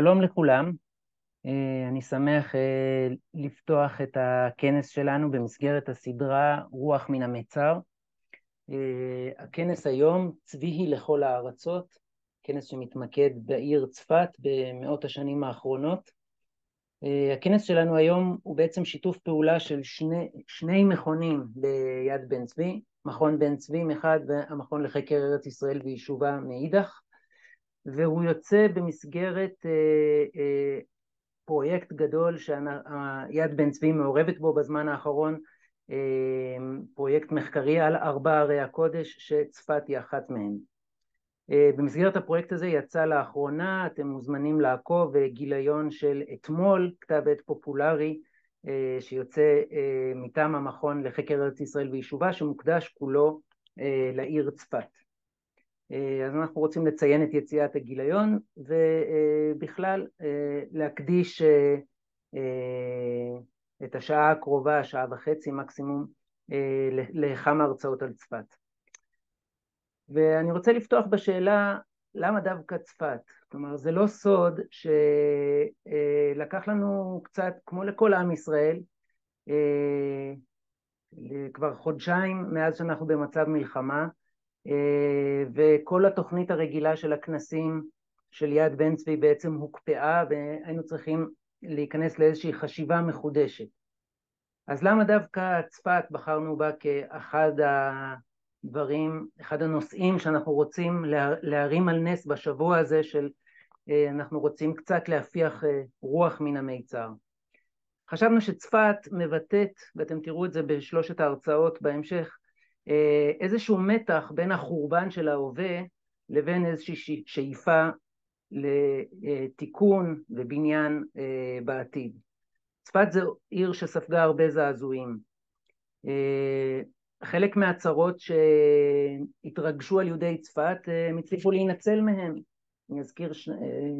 שלום לכולם, אה, אני שמח אה, לפתוח את הכנס שלנו במסגרת הסדרה רוח מן המצר. אה, הכנס היום, צביעי לכל הארצות, כנס שמתמקד בעיר צפת במאות השנים האחרונות. הכנס שלנו היום הוא בעצם שיתוף פעולה של שני, שני מכונים ביד בן צבי, מכון בן צבי מחד והמכון לחקר ארץ ישראל ויישובה מאידך. והוא יוצא במסגרת אה, אה, פרויקט גדול שיד בן צבי מעורבת בו בזמן האחרון, אה, פרויקט מחקרי על ארבע ערי הקודש שצפת היא אחת מהן. במסגרת הפרויקט הזה יצא לאחרונה, אתם מוזמנים לעקוב, גיליון של אתמול, כתב עת פופולרי שיוצא מטעם המכון לחקר ארץ ישראל ויישובה שמוקדש כולו לעיר צפת. אה, אז אנחנו רוצים לציין את יציאת הגיליון ובכלל אה, להקדיש אה, את השעה הקרובה, שעה וחצי מקסימום, לכמה הרצאות על צפת. ואני רוצה לפתוח בשאלה למה דווקא צפת? כלומר, זה לא סוד שלקח לנו קצת, כמו לכל עם ישראל, כבר חודשיים מאז שאנחנו במצב מלחמה, אה, וכל התוכנית הרגילה של הכנסים של יד בן צבי בעצם הוקפאה והיינו צריכים להיכנס לאיזושהי חשיבה מחודשת. אז למה דווקא צפת בחרנו בה כאחד הדברים, אחד הנושאים שאנחנו רוצים להרים על נס בשבוע הזה של אה, אנחנו רוצים קצת להפיח אה, רוח מן המיצר. חשבנו שצפת מבטאת, ואתם תראו את זה בשלושת ההרצאות בהמשך, אה, איזשהו מתח בין החורבן של ההווה לבין איזושהי שאיפה לתיקון ובניין אה, בעתיד. צפת זו עיר שספגה הרבה זעזועים. אה, חלק מהצרות שהתרגשו על יהודי צפת, הם הצליחו להינצל מהם. אני אזכיר, ש...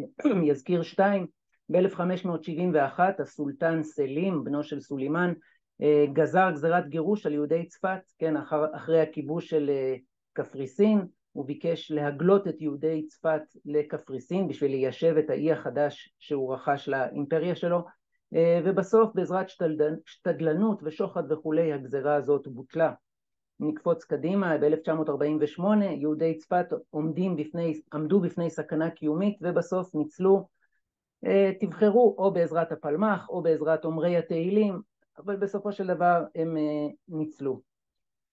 אזכיר שתיים, ב-1571 הסולטן סלים, בנו של סולימן, אה, גזר גזרת גירוש על יהודי צפת, כן, אחר, אחרי הכיבוש של אה, קפריסין, הוא ביקש להגלות את יהודי צפת לקפריסין בשביל ליישב את האי החדש שהוא רכש לאימפריה שלו, אה, ובסוף בעזרת שתדלנות ושוחד וכולי הגזרה הזאת בוטלה. נקפוץ קדימה, ב-1948 יהודי צפת עומדים בפני, עמדו בפני סכנה קיומית ובסוף ניצלו, תבחרו או בעזרת הפלמ"ח או בעזרת אומרי התהילים, אבל בסופו של דבר הם אה, ניצלו.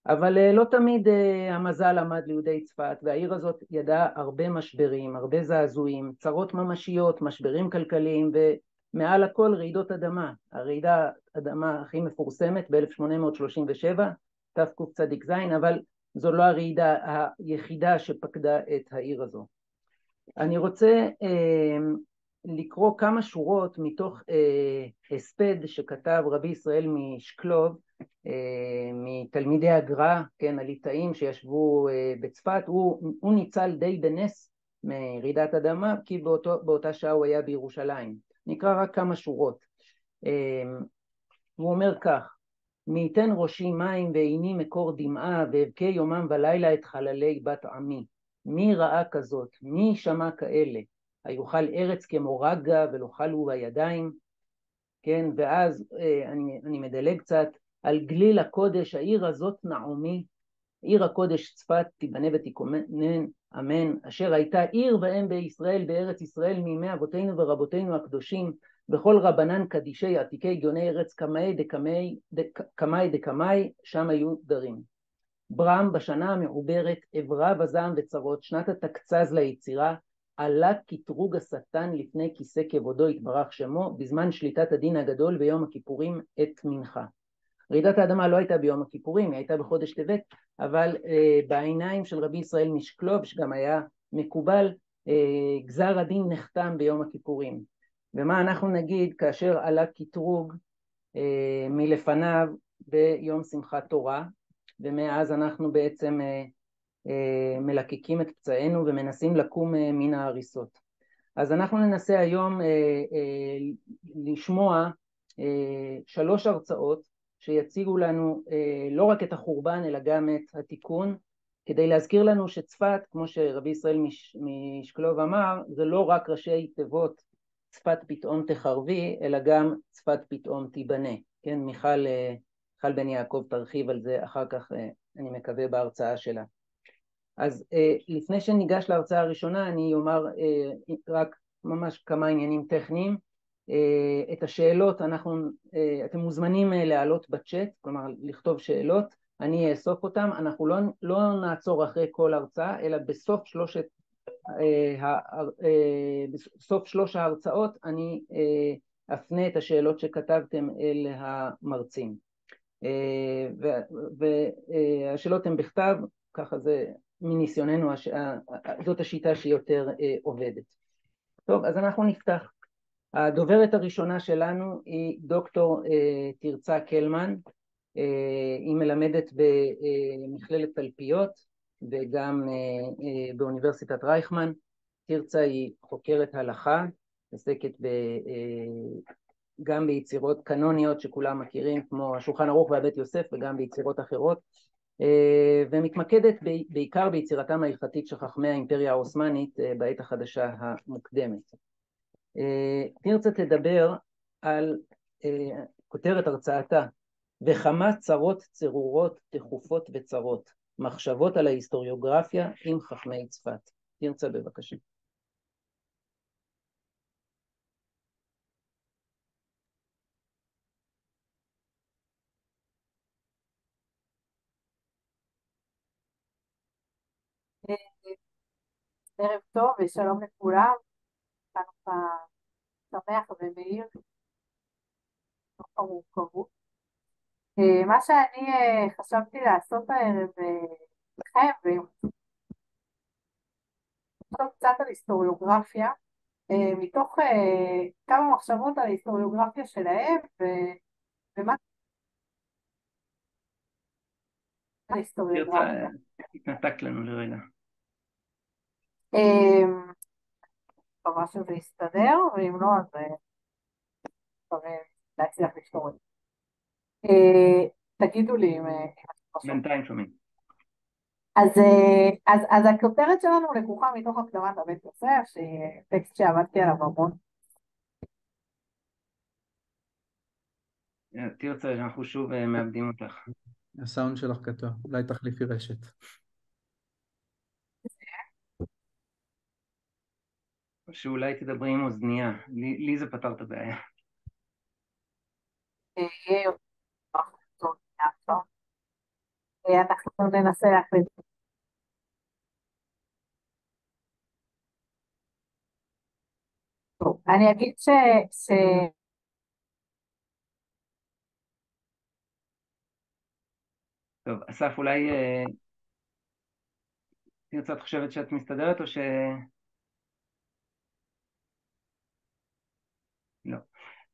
אבל אה, לא תמיד אה, המזל עמד ליהודי צפת, והעיר הזאת ידעה הרבה משברים, הרבה זעזועים, צרות ממשיות, משברים כלכליים, ומעל הכל רעידות אדמה. הרעידה אדמה הכי מפורסמת ב-1837, תקצ"ז, אבל זו לא הרעידה היחידה שפקדה את העיר הזו. אני רוצה אה, לקרוא כמה שורות מתוך אה, הספד שכתב רבי ישראל משקלוב, אה, מתלמידי הגר"א, כן, הליטאים שישבו אה, בצפת, הוא, הוא ניצל די בנס מרעידת אדמה, כי באותו, באותה שעה הוא היה בירושלים. נקרא רק כמה שורות. אה, הוא אומר כך: מי יתן ראשי מים ועיני מקור דמעה, ואבכה יומם ולילה את חללי בת עמי. מי ראה כזאת? מי שמע כאלה? היוכל ארץ כמו רגה ולא חלו בידיים, כן, ואז אה, אני, אני מדלג קצת, על גליל הקודש, העיר הזאת נעמי, עיר הקודש צפת תיבנה ותיכונן, אמן, אשר הייתה עיר ואם בישראל, בארץ ישראל, מימי אבותינו ורבותינו הקדושים, בכל רבנן קדישי עתיקי גאוני ארץ קמאי דקמאי דקמאי, דקמאי שם היו דרים. ברם בשנה המעוברת, אברה וזעם וצרות, שנת התקצז ליצירה, עלה קטרוג השטן לפני כיסא כבודו יתברך שמו בזמן שליטת הדין הגדול ביום הכיפורים את מנחה. רעידת האדמה לא הייתה ביום הכיפורים, היא הייתה בחודש טבת, אבל אה, בעיניים של רבי ישראל משקלוב, שגם היה מקובל, אה, גזר הדין נחתם ביום הכיפורים. ומה אנחנו נגיד כאשר עלה קטרוג אה, מלפניו ביום שמחת תורה, ומאז אנחנו בעצם אה, אה, מלקקים את פצעינו ומנסים לקום אה, מן ההריסות. אז אנחנו ננסה היום אה, לשמוע שלוש הרצאות שיציגו לנו לא רק את החורבן אלא גם את התיקון כדי להזכיר לנו שצפת, כמו שרבי ישראל משקלוב אמר, זה לא רק ראשי תיבות צפת פתאום תחרבי, אלא גם צפת פתאום תיבנה. כן, מיכל, מיכל בן יעקב תרחיב על זה אחר כך, אני מקווה, בהרצאה שלה. אז אה, לפני שניגש להרצאה הראשונה אני אומר אה, רק ממש כמה עניינים טכניים. אה, את השאלות אנחנו, אה, אתם מוזמנים אה, להעלות בצ'אט, כלומר לכתוב שאלות, אני אאסוף אותן, אנחנו לא, לא נעצור אחרי כל הרצאה, אלא בסוף שלושת, אה, אה, אה, בסוף שלוש ההרצאות אני אה, אפנה את השאלות שכתבתם אל המרצים. אה, והשאלות אה, הן בכתב, ככה זה מניסיוננו הש... זאת השיטה שיותר אה, עובדת. טוב, אז אנחנו נפתח. הדוברת הראשונה שלנו היא דוקטור אה, תרצה קלמן, אה, היא מלמדת במכללת תלפיות וגם באוניברסיטת רייכמן. תרצה היא חוקרת הלכה, עוסקת ב... גם ביצירות קנוניות שכולם מכירים, כמו השולחן ערוך והבית יוסף, וגם ביצירות אחרות. אה, ומתמקדת בעיקר ביצירתם ההלכתית של חכמי האימפריה העות'מאנית אה, בעת החדשה המוקדמת. אה, אני רוצה לדבר על כותרת הרצאתה וכמה צרות צרורות תכופות וצרות, מחשבות על ההיסטוריוגרפיה עם חכמי צפת. תרצה בבקשה. טוב ושלום לכולם. חנוכה שמח ומאיר, תוך לא המורכבות. אה, מה שאני אה, חשבתי לעשות הערב איתכם, אה, ולחשוב קצת על היסטוריוגרפיה, מתוך כמה מחשבות על היסטוריוגרפיה שלהם ומה... התנתק לנו לרגע. Mm. מקווה אמ, שזה יסתדר, ואם לא, אז שווה אה, אה, להצליח לפתור את זה. תגידו לי אם... אה, לא בינתיים שומעים. אז, אז, אז הכותרת שלנו לקוחה מתוך הקדמת הבית יוסף, שהיא טקסט שעבדתי עליו המון. תרצה, אנחנו שוב מאבדים אותך. הסאונד שלך קטוע, אולי תחליפי רשת. או שאולי תדברי עם אוזנייה, לי, זה פתר את הבעיה. אנחנו ננסה להחליט. אני אגיד ש... ש... טוב, אסף, אולי... תרצה, אה, את חושבת שאת מסתדרת או ש...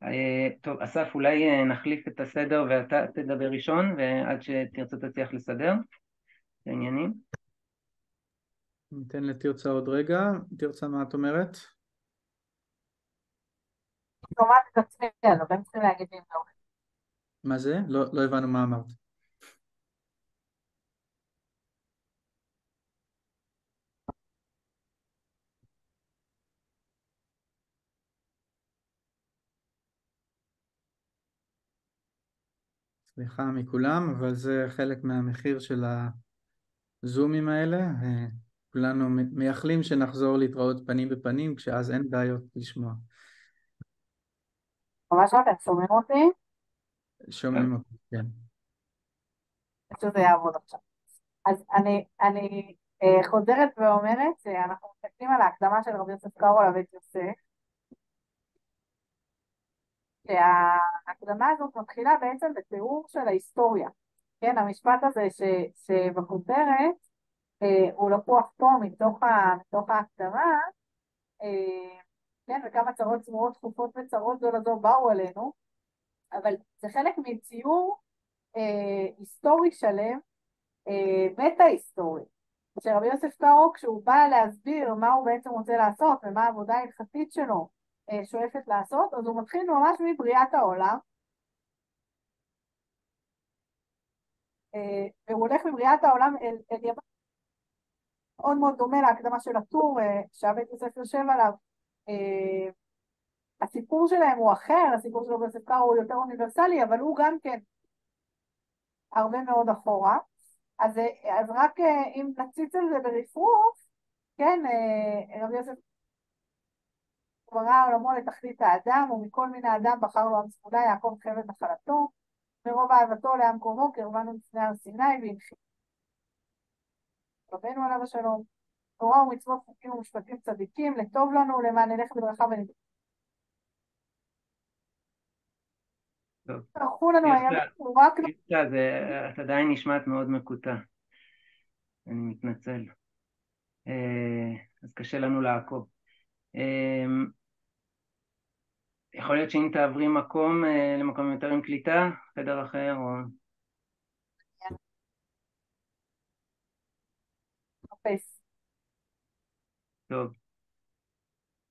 אה, טוב, אסף, אולי אה, נחליף את הסדר ואתה תדבר ראשון, ועד שתרצה תצליח לסדר את העניינים. ניתן לתרצה עוד רגע. תרצה, מה את אומרת? לא לא. מה זה? לא, לא הבנו מה אמרת. סליחה מכולם, אבל זה חלק מהמחיר של הזומים האלה. אה, כולנו מייחלים שנחזור להתראות פנים בפנים, כשאז אין בעיות לשמוע. ממש לא, אתם שומעים אותי? שומעים אותי, כן. שזה יעבוד עכשיו. אז אני, אני אה, חוזרת ואומרת שאנחנו מסתכלים על ההקדמה של רבי יוסף קארו לבית יוסף שההקדמה הזאת מתחילה בעצם בתיאור של ההיסטוריה. כן, המשפט הזה ש, שבכותרת אה, הוא לקוח פה מתוך, ה, מתוך ההקדמה, אה, כן, וכמה צרות צמורות, תכופות וצרות זו לזו באו עלינו, אבל זה חלק מציור אה, היסטורי שלם, אה, מטה-היסטורי, שרבי יוסף קארו כשהוא בא להסביר מה הוא בעצם רוצה לעשות ומה העבודה ההלכתית שלו אה, שואפת לעשות, אז הוא מתחיל ממש מבריאת העולם. אה, והוא הולך מבריאת העולם אל, אל יבן. מאוד מאוד דומה להקדמה של הטור שהבית יוסף יושב עליו. אה, הסיפור שלהם הוא אחר, הסיפור שלו ביוסף קארו הוא יותר אוניברסלי, אבל הוא גם כן הרבה מאוד אחורה. אז, אז רק אם נציץ על זה ברפרוף, כן, רבי יוסף ברא עולמו לתכלית האדם, ומכל מין האדם בחר לו עם סגולה יעקב חבל נחלתו, מרוב אהבתו לעם קרובו קרבנו לפני הר סיני והנחיל. רבנו עליו השלום, תורה ומצוות חוקים ומשפטים צדיקים, לטוב לנו ולמען נלך בדרכיו ונדבר. ערכו לנו היום, הוא רק... לא- את עדיין נשמעת מאוד מקוטע. אני מתנצל. אה, אז קשה לנו לעקוב. אה, יכול להיות שאם תעברי מקום אה, למקום יותר עם קליטה, חדר אחר או... אוקיי. טוב.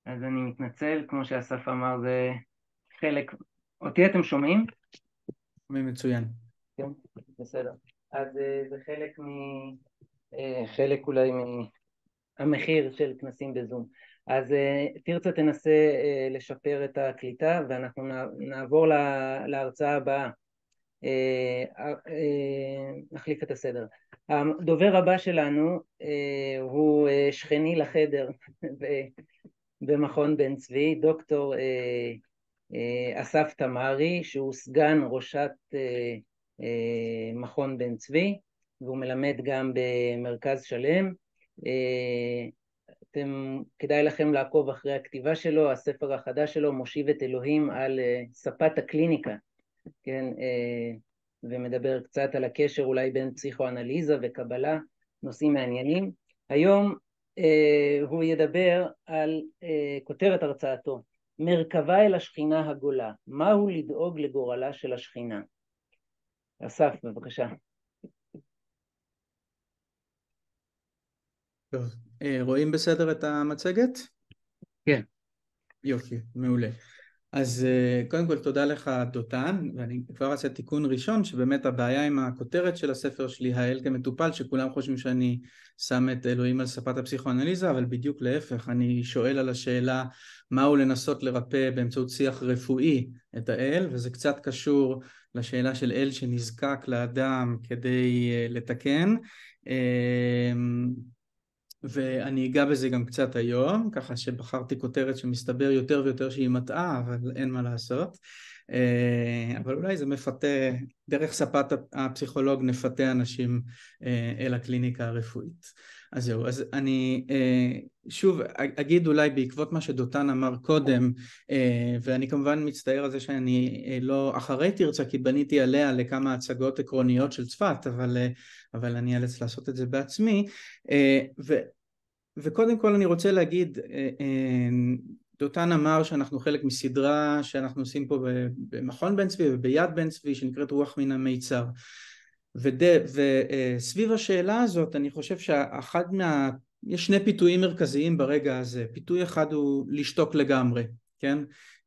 אז אני מתנצל, כמו שאסף אמר, זה חלק... אותי אתם שומעים? שומעים מצוין. כן, בסדר. אז אה, זה חלק מ... אה, חלק אולי מהמחיר של כנסים בזום. אז אה, תרצה תנסה אה, לשפר את הקליטה ואנחנו נעבור להרצאה הבאה. אה, נחליף את הסדר. הדובר הבא שלנו הוא שכני לחדר במכון בן צבי, דוקטור אסף תמרי, שהוא סגן ראשת מכון בן צבי, והוא מלמד גם במרכז שלם. אתם, כדאי לכם לעקוב אחרי הכתיבה שלו, הספר החדש שלו מושיב את אלוהים על uh, ספת הקליניקה, כן, uh, ומדבר קצת על הקשר אולי בין פסיכואנליזה וקבלה, נושאים מעניינים. היום uh, הוא ידבר על uh, כותרת הרצאתו, מרכבה אל השכינה הגולה, מהו לדאוג לגורלה של השכינה. אסף, בבקשה. טוב, אה, רואים בסדר את המצגת? כן. יופי, מעולה. אז אה, קודם כל תודה לך דותן, ואני כבר אעשה תיקון ראשון, שבאמת הבעיה עם הכותרת של הספר שלי, האל כמטופל, שכולם חושבים שאני שם את אלוהים על שפת הפסיכואנליזה, אבל בדיוק להפך, אני שואל על השאלה מהו לנסות לרפא באמצעות שיח רפואי את האל, וזה קצת קשור לשאלה של אל שנזקק לאדם כדי אה, לתקן. אמ, ואני אגע בזה גם קצת היום, ככה שבחרתי כותרת שמסתבר יותר ויותר שהיא מטעה, אבל אין מה לעשות. אה, אבל אולי זה מפתה, דרך ספת הפסיכולוג נפתה אנשים אה, אל הקליניקה הרפואית. אז זהו, אז אני אה, שוב אגיד אולי בעקבות מה שדותן אמר קודם, אה, ואני כמובן מצטער על זה שאני אה, לא אחרי תרצה, כי בניתי עליה לכמה הצגות עקרוניות של צפת, אבל, אבל אני אאלץ לעשות את זה בעצמי. ו, וקודם כל אני רוצה להגיד, דותן אמר שאנחנו חלק מסדרה שאנחנו עושים פה במכון בן צבי וביד בן צבי, שנקראת רוח מן המיצר. וד... וסביב אה, השאלה הזאת אני חושב שאחד מה... יש שני פיתויים מרכזיים ברגע הזה. פיתוי אחד הוא לשתוק לגמרי, כן?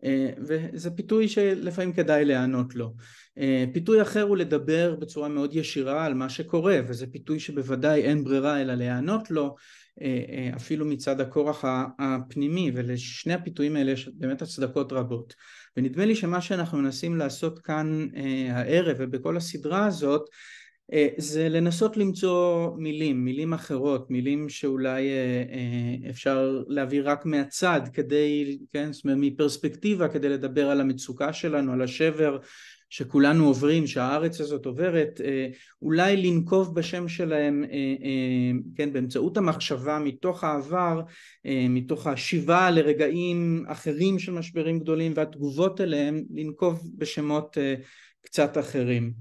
אה, וזה פיתוי שלפעמים כדאי להיענות לו. אה, פיתוי אחר הוא לדבר בצורה מאוד ישירה על מה שקורה, וזה פיתוי שבוודאי אין ברירה אלא להיענות לו, אה, אה, אפילו מצד הכורח הפנימי, ולשני הפיתויים האלה יש באמת הצדקות רבות. ונדמה לי שמה שאנחנו מנסים לעשות כאן אה, הערב ובכל הסדרה הזאת, זה לנסות למצוא מילים, מילים אחרות, מילים שאולי אפשר להביא רק מהצד כדי, כן, זאת אומרת מפרספקטיבה כדי לדבר על המצוקה שלנו, על השבר שכולנו עוברים, שהארץ הזאת עוברת, אה, אולי לנקוב בשם שלהם, אה, אה, כן, באמצעות המחשבה מתוך העבר, מתוך השיבה לרגעים אחרים של משברים גדולים והתגובות אליהם, לנקוב בשמות קצת אחרים.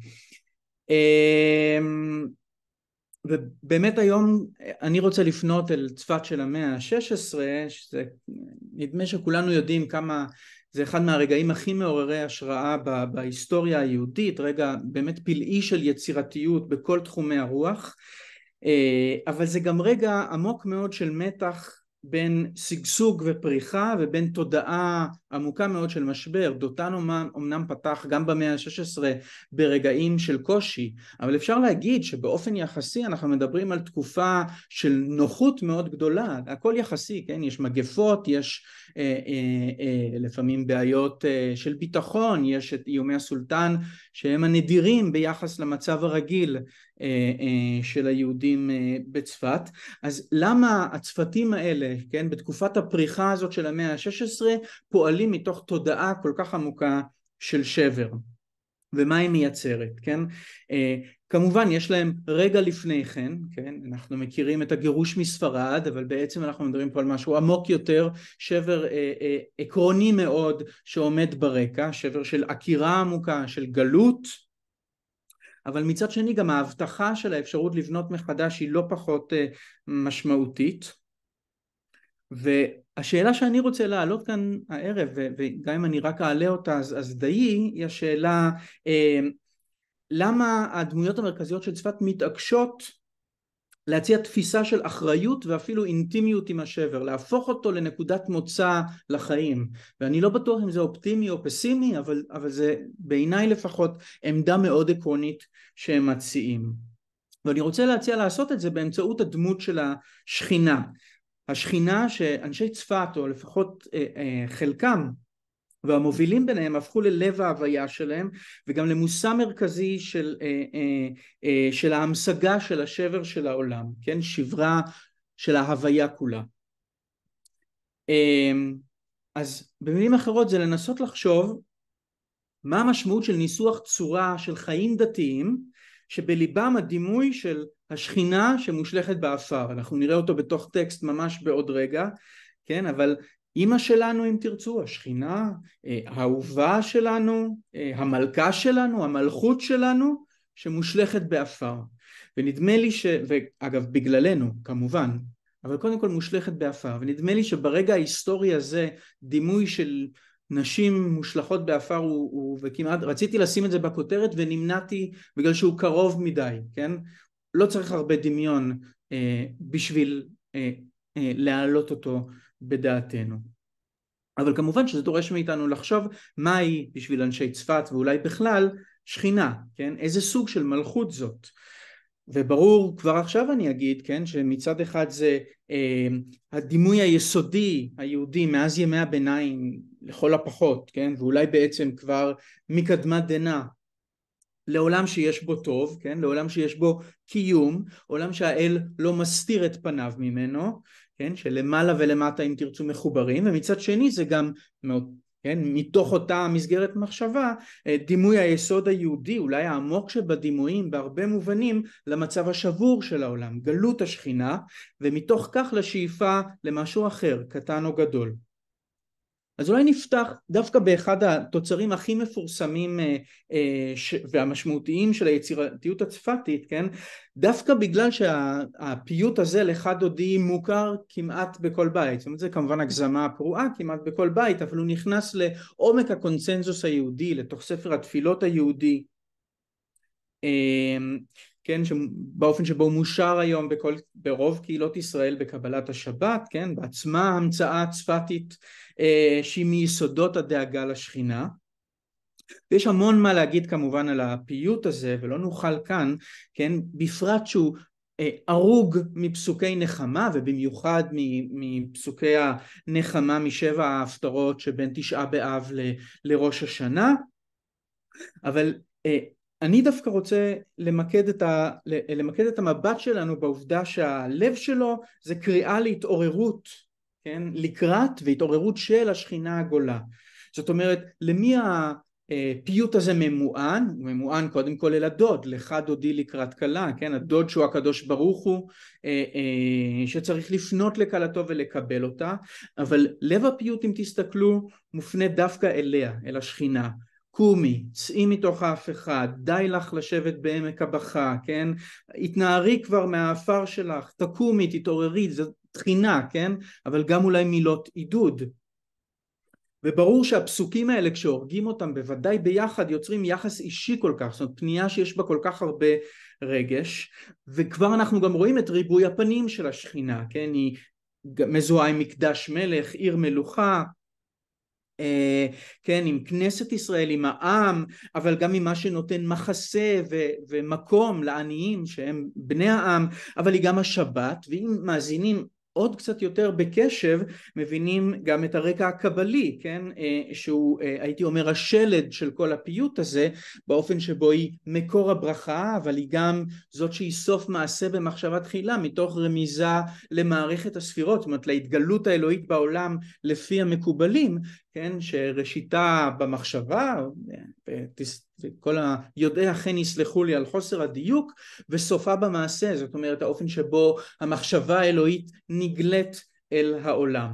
ובאמת היום אני רוצה לפנות אל צפת של המאה ה-16, שזה נדמה שכולנו יודעים כמה זה אחד מהרגעים הכי מעוררי השראה בהיסטוריה היהודית, רגע באמת פלאי של יצירתיות בכל תחומי הרוח, אה, אבל זה גם רגע עמוק מאוד של מתח בין שגשוג ופריחה ובין תודעה עמוקה מאוד של משבר. דותן אמנם פתח גם במאה ה-16 ברגעים של קושי, אבל אפשר להגיד שבאופן יחסי אנחנו מדברים על תקופה של נוחות מאוד גדולה, הכל יחסי, כן? יש מגפות, יש אה, אה, אה, לפעמים בעיות אה, של ביטחון, יש את איומי הסולטן שהם הנדירים ביחס למצב הרגיל אה, אה, של היהודים אה, בצפת. אז למה הצפתים האלה, כן, בתקופת הפריחה הזאת של המאה ה-16, פועלים מתוך תודעה כל כך עמוקה של שבר? ומה היא מייצרת, כן? כמובן יש להם רגע לפני כן, כן, אנחנו מכירים את הגירוש מספרד, אבל בעצם אנחנו מדברים פה על משהו עמוק יותר, שבר אה, אה, עקרוני מאוד שעומד ברקע, שבר של עקירה עמוקה, של גלות, אבל מצד שני גם ההבטחה של האפשרות לבנות מחדש היא לא פחות אה, משמעותית והשאלה שאני רוצה להעלות כאן הערב וגם אם אני רק אעלה אותה אז, אז דיי היא השאלה אה, למה הדמויות המרכזיות של צפת מתעקשות להציע תפיסה של אחריות ואפילו אינטימיות עם השבר, להפוך אותו לנקודת מוצא לחיים. ואני לא בטוח אם זה אופטימי או פסימי, אבל, אבל זה בעיניי לפחות עמדה מאוד עקרונית שהם מציעים. ואני רוצה להציע לעשות את זה באמצעות הדמות של השכינה. השכינה שאנשי צפת, או לפחות אה, אה, חלקם, והמובילים ביניהם הפכו ללב ההוויה שלהם וגם למושא מרכזי של, אה, אה, אה, של ההמשגה של השבר של העולם, כן? שברה של ההוויה כולה. אמ, אז במילים אחרות זה לנסות לחשוב מה המשמעות של ניסוח צורה של חיים דתיים שבליבם הדימוי של השכינה שמושלכת באפר, אנחנו נראה אותו בתוך טקסט ממש בעוד רגע, כן, אבל אימא שלנו אם תרצו, השכינה, אה, האהובה שלנו, אה, המלכה שלנו, המלכות שלנו, שמושלכת בעפר. ונדמה לי ש... ואגב, בגללנו, כמובן, אבל קודם כל מושלכת בעפר. ונדמה לי שברגע ההיסטורי הזה, דימוי של נשים מושלכות בעפר הוא, הוא וכמעט, רציתי לשים את זה בכותרת ונמנעתי בגלל שהוא קרוב מדי, כן? לא צריך הרבה דמיון אה, בשביל אה, אה, להעלות אותו אה, בדעתנו. אבל כמובן שזה דורש מאיתנו לחשוב מהי בשביל אנשי צפת ואולי בכלל שכינה, כן? איזה סוג של מלכות זאת. וברור כבר עכשיו אני אגיד כן שמצד אחד זה אה, הדימוי היסודי היהודי מאז ימי הביניים לכל הפחות כן ואולי בעצם כבר מקדמת דנא לעולם שיש בו טוב כן לעולם שיש בו קיום עולם שהאל לא מסתיר את פניו ממנו כן, שלמעלה ולמטה אם תרצו מחוברים, ומצד שני זה גם מאוד, כן, מתוך אותה מסגרת מחשבה, אה, דימוי היסוד היהודי, אולי העמוק שבדימויים בהרבה מובנים למצב השבור של העולם, גלות השכינה, ומתוך כך לשאיפה למשהו אחר, קטן או גדול. אז אולי נפתח דווקא באחד התוצרים הכי מפורסמים אה, אה, ש... והמשמעותיים של היצירתיות הצפתית, כן? דווקא בגלל שהפיוט שה... הזה לך דודי מוכר כמעט בכל בית, זאת אומרת זה כמובן הגזמה פרועה כמעט בכל בית, אבל הוא נכנס לעומק הקונצנזוס היהודי, לתוך ספר התפילות היהודי. אה, כן, באופן שבו מושר היום בכל, ברוב קהילות ישראל בקבלת השבת, כן, בעצמה המצאה צפתית אה, שהיא מיסודות הדאגה לשכינה. ויש המון מה להגיד כמובן על הפיוט הזה ולא נוכל כאן, כן, בפרט שהוא ערוג אה, מפסוקי נחמה ובמיוחד מפסוקי הנחמה משבע ההפטרות שבין תשעה באב ל, לראש השנה אבל אה, אני דווקא רוצה למקד את, ה, למקד את המבט שלנו בעובדה שהלב שלו זה קריאה להתעוררות, כן? לקראת והתעוררות של השכינה הגולה. זאת אומרת, למי הפיוט הזה ממוען? הוא ממוען קודם כל אל הדוד, לך דודי לקראת כלה, כן? הדוד שהוא הקדוש ברוך הוא, אה, אה, שצריך לפנות לכלתו ולקבל אותה, אבל לב הפיוט, אם תסתכלו, מופנה דווקא אליה, אל השכינה. קומי, צאי מתוך ההפכה, די לך לשבת בעמק הבכה, כן? התנערי כבר מהעפר שלך, תקומי, תתעוררי, זו תחינה, כן? אבל גם אולי מילות עידוד. וברור שהפסוקים האלה כשהורגים אותם בוודאי ביחד יוצרים יחס אישי כל כך, זאת אומרת פנייה שיש בה כל כך הרבה רגש וכבר אנחנו גם רואים את ריבוי הפנים של השכינה, כן? היא מזוהה עם מקדש מלך, עיר מלוכה, אה, כן, עם כנסת ישראל, עם העם, אבל גם עם מה שנותן מחסה ו- ומקום לעניים שהם בני העם, אבל היא גם השבת, ואם מאזינים עוד קצת יותר בקשב מבינים גם את הרקע הקבלי, כן, אה, שהוא אה, הייתי אומר השלד של כל הפיוט הזה, באופן שבו היא מקור הברכה, אבל היא גם זאת שהיא סוף מעשה במחשבה תחילה, מתוך רמיזה למערכת הספירות, זאת אומרת להתגלות האלוהית בעולם לפי המקובלים, כן, שראשיתה במחשבה, כל היודעי אכן יסלחו לי על חוסר הדיוק, וסופה במעשה, זאת אומרת האופן שבו המחשבה האלוהית נגלית אל העולם.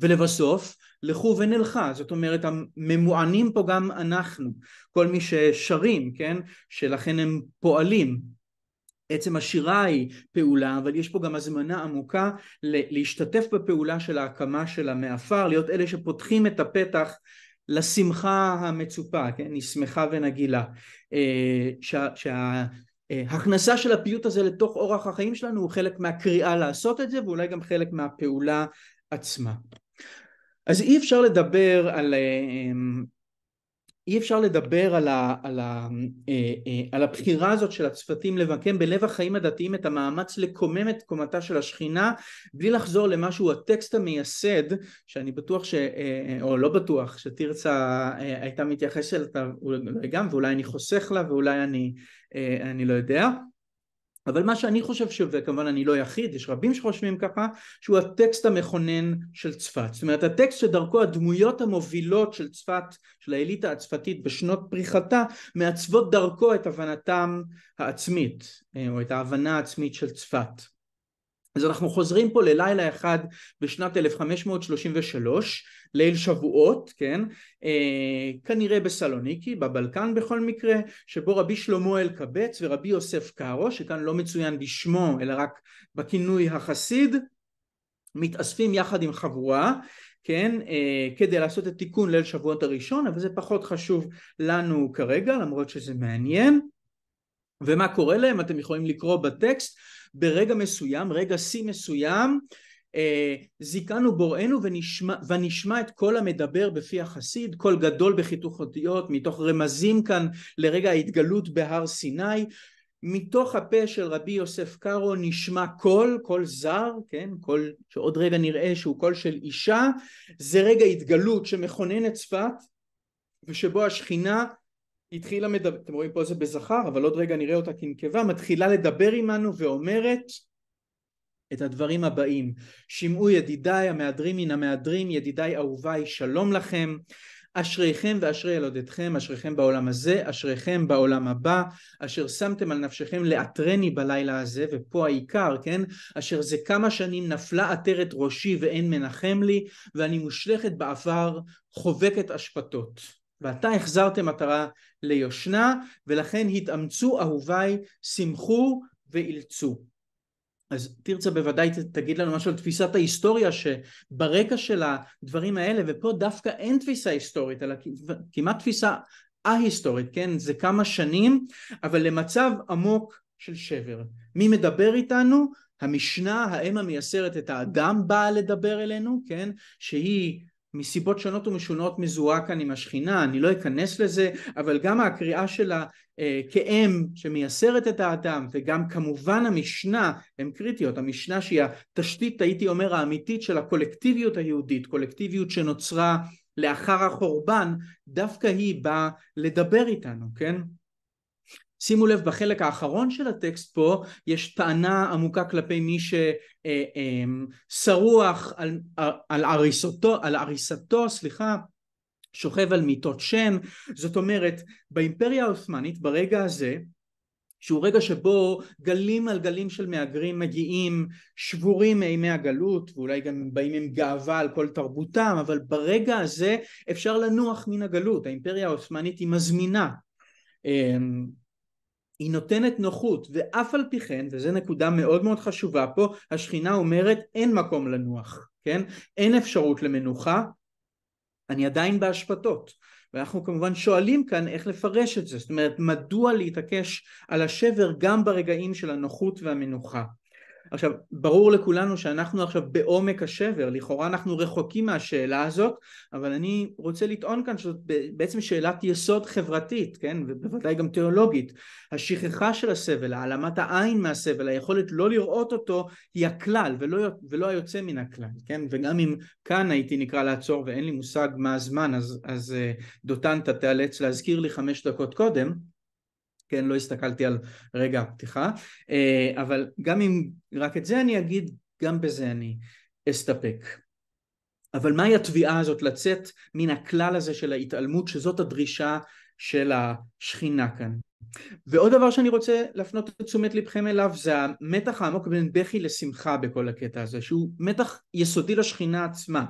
ולבסוף, לכו ונלכה, זאת אומרת הממוענים פה גם אנחנו, כל מי ששרים, כן, שלכן הם פועלים, עצם השירה היא פעולה, אבל יש פה גם הזמנה עמוקה להשתתף בפעולה של ההקמה של מעפר, להיות אלה שפותחים את הפתח לשמחה המצופה, כן? נשמחה ונגילה. אה, שההכנסה אה, של הפיוט הזה לתוך אורח החיים שלנו הוא חלק מהקריאה לעשות את זה ואולי גם חלק מהפעולה עצמה. אז אי אפשר לדבר על אה, אי אפשר לדבר על, ה, על, ה, אה, אה, על הבחירה הזאת של הצוותים לבקם בלב החיים הדתיים את המאמץ לקומם את קומתה של השכינה בלי לחזור למה שהוא הטקסט המייסד שאני בטוח ש... אה, או לא בטוח שתרצה הייתה מתייחסת אליו גם ואולי אני חוסך לה ואולי אני, אני לא יודע אבל מה שאני חושב וכמובן אני לא יחיד, יש רבים שחושבים ככה, שהוא הטקסט המכונן של צפת. זאת אומרת הטקסט שדרכו הדמויות המובילות של צפת, של האליטה הצפתית בשנות פריחתה, מעצבות דרכו את הבנתם העצמית, אה, או את ההבנה העצמית של צפת. אז אנחנו חוזרים פה ללילה אחד בשנת 1533 ליל שבועות, כן? אה, כנראה בסלוניקי, בבלקן בכל מקרה, שבו רבי שלמה אלקבץ ורבי יוסף קארו, שכאן לא מצוין בשמו אלא רק בכינוי החסיד, מתאספים יחד עם חבורה כן, אה, כדי לעשות את תיקון ליל שבועות הראשון, אבל זה פחות חשוב לנו כרגע, למרות שזה מעניין. ומה קורה להם? אתם יכולים לקרוא בטקסט, ברגע מסוים, רגע שיא מסוים, אה, זיכנו בוראנו ונשמע, ונשמע את כל המדבר בפי החסיד, קול גדול בחיתוך אותיות, מתוך רמזים כאן לרגע ההתגלות בהר סיני, מתוך הפה של רבי יוסף קארו נשמע קול, קול זר, כן, קול שעוד רגע נראה שהוא קול של אישה, זה רגע התגלות שמכונן את צפת ושבו השכינה התחילה מדבר, אתם רואים פה זה בזכר אבל עוד רגע נראה אותה כנקבה, מתחילה לדבר עמנו ואומרת את הדברים הבאים שמעו ידידיי המהדרים מן המהדרים ידידיי אהוביי שלום לכם אשריכם ואשרי ילודתכם אשריכם בעולם הזה אשריכם בעולם הבא אשר שמתם על נפשכם לאתרני בלילה הזה ופה העיקר כן אשר זה כמה שנים נפלה עטרת ראשי ואין מנחם לי ואני מושלכת בעבר חובקת אשפתות ועתה החזרתם עטרה ליושנה, ולכן התאמצו אהוביי, שמחו ואילצו. אז תרצה בוודאי תגיד לנו משהו על תפיסת ההיסטוריה שברקע של הדברים האלה ופה דווקא אין תפיסה היסטורית אלא כמעט תפיסה א-היסטורית, כן? זה כמה שנים אבל למצב עמוק של שבר. מי מדבר איתנו? המשנה, האם המייסרת את האדם באה לדבר אלינו, כן? שהיא מסיבות שונות ומשונות מזוהה כאן עם השכינה, אני לא אכנס לזה, אבל גם הקריאה שלה אה, כאם שמייסרת את האדם, וגם כמובן המשנה, הן קריטיות, המשנה שהיא התשתית, הייתי אומר, האמיתית של הקולקטיביות היהודית, קולקטיביות שנוצרה לאחר החורבן, דווקא היא באה לדבר איתנו, כן? שימו לב בחלק האחרון של הטקסט פה יש טענה עמוקה כלפי מי ששרוח אה, אמ, על, אה, על, עריסותו, על עריסתו סליחה שוכב על מיטות שן זאת אומרת באימפריה העות'מאנית ברגע הזה שהוא רגע שבו גלים על גלים של מהגרים מגיעים שבורים מימי הגלות ואולי גם באים עם גאווה על כל תרבותם אבל ברגע הזה אפשר לנוח מן הגלות האימפריה העות'מאנית היא מזמינה אמ, היא נותנת נוחות, ואף על פי כן, וזו נקודה מאוד מאוד חשובה פה, השכינה אומרת אין מקום לנוח, כן? אין אפשרות למנוחה, אני עדיין באשפתות. ואנחנו כמובן שואלים כאן איך לפרש את זה, זאת אומרת מדוע להתעקש על השבר גם ברגעים של הנוחות והמנוחה. עכשיו, ברור לכולנו שאנחנו עכשיו בעומק השבר, לכאורה אנחנו רחוקים מהשאלה הזאת, אבל אני רוצה לטעון כאן שזאת בעצם שאלת יסוד חברתית, כן, ובוודאי גם תיאולוגית. השכחה של הסבל, העלמת העין מהסבל, היכולת לא לראות אותו, היא הכלל ולא, ולא היוצא מן הכלל, כן, וגם אם כאן הייתי נקרא לעצור ואין לי מושג מה הזמן, אז, אז אה, דותנתא תיאלץ להזכיר לי חמש דקות קודם. כן, לא הסתכלתי על רגע הפתיחה, אה, אבל גם אם רק את זה אני אגיד, גם בזה אני אסתפק. אבל מהי התביעה הזאת לצאת מן הכלל הזה של ההתעלמות, שזאת הדרישה של השכינה כאן. ועוד דבר שאני רוצה להפנות את תשומת לבכם אליו זה המתח העמוק בין בכי לשמחה בכל הקטע הזה שהוא מתח יסודי לשכינה עצמה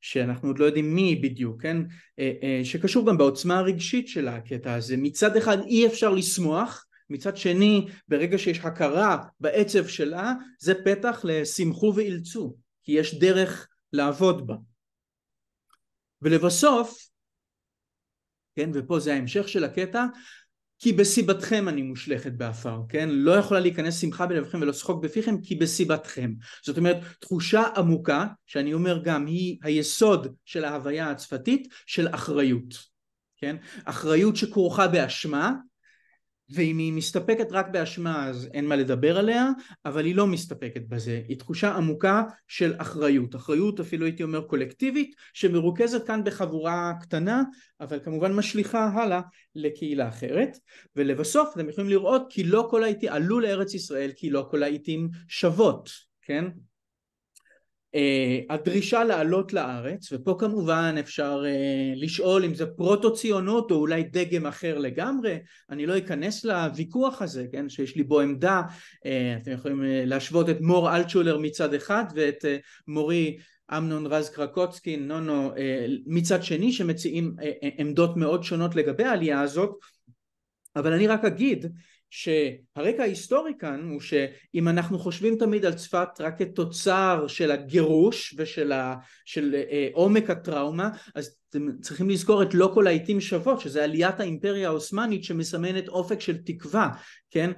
שאנחנו עוד לא יודעים מי בדיוק, כן? אה, אה, שקשור גם בעוצמה הרגשית של הקטע הזה. מצד אחד אי אפשר לשמוח, מצד שני ברגע שיש הכרה בעצב שלה זה פתח לשמחו ואילצו, כי יש דרך לעבוד בה. ולבסוף, כן, ופה זה ההמשך של הקטע, כי בסיבתכם אני מושלכת באפר, כן? לא יכולה להיכנס שמחה בלבכם ולא שחוק בפיכם, כי בסיבתכם. זאת אומרת, תחושה עמוקה, שאני אומר גם, היא היסוד של ההוויה הצפתית, של אחריות, כן? אחריות שכרוכה באשמה, ואם היא מסתפקת רק באשמה אז אין מה לדבר עליה, אבל היא לא מסתפקת בזה, היא תחושה עמוקה של אחריות, אחריות אפילו הייתי אומר קולקטיבית, שמרוכזת כאן בחבורה קטנה, אבל כמובן משליכה הלאה לקהילה אחרת, ולבסוף אתם יכולים לראות כי לא כל העיתים עלו לארץ ישראל כי לא כל העיתים שוות, כן? אה, הדרישה לעלות לארץ, ופה כמובן אפשר uh, לשאול אם זה פרוטו-ציונות או אולי דגם אחר לגמרי, אני לא אכנס לוויכוח הזה, כן, שיש לי בו עמדה, uh, אתם יכולים uh, להשוות את מור אלטשולר מצד אחד ואת uh, מורי אמנון רז קרקוצקי, נונו uh, מצד שני, שמציעים uh, עמדות מאוד שונות לגבי העלייה הזאת, אבל אני רק אגיד שהרקע ההיסטורי כאן הוא שאם אנחנו חושבים תמיד על צפת רק כתוצר של הגירוש ושל ה, של, אה, עומק הטראומה אז אתם צריכים לזכור את לא כל העיתים שוות שזה עליית האימפריה העות'מאנית שמסמנת אופק של תקווה כן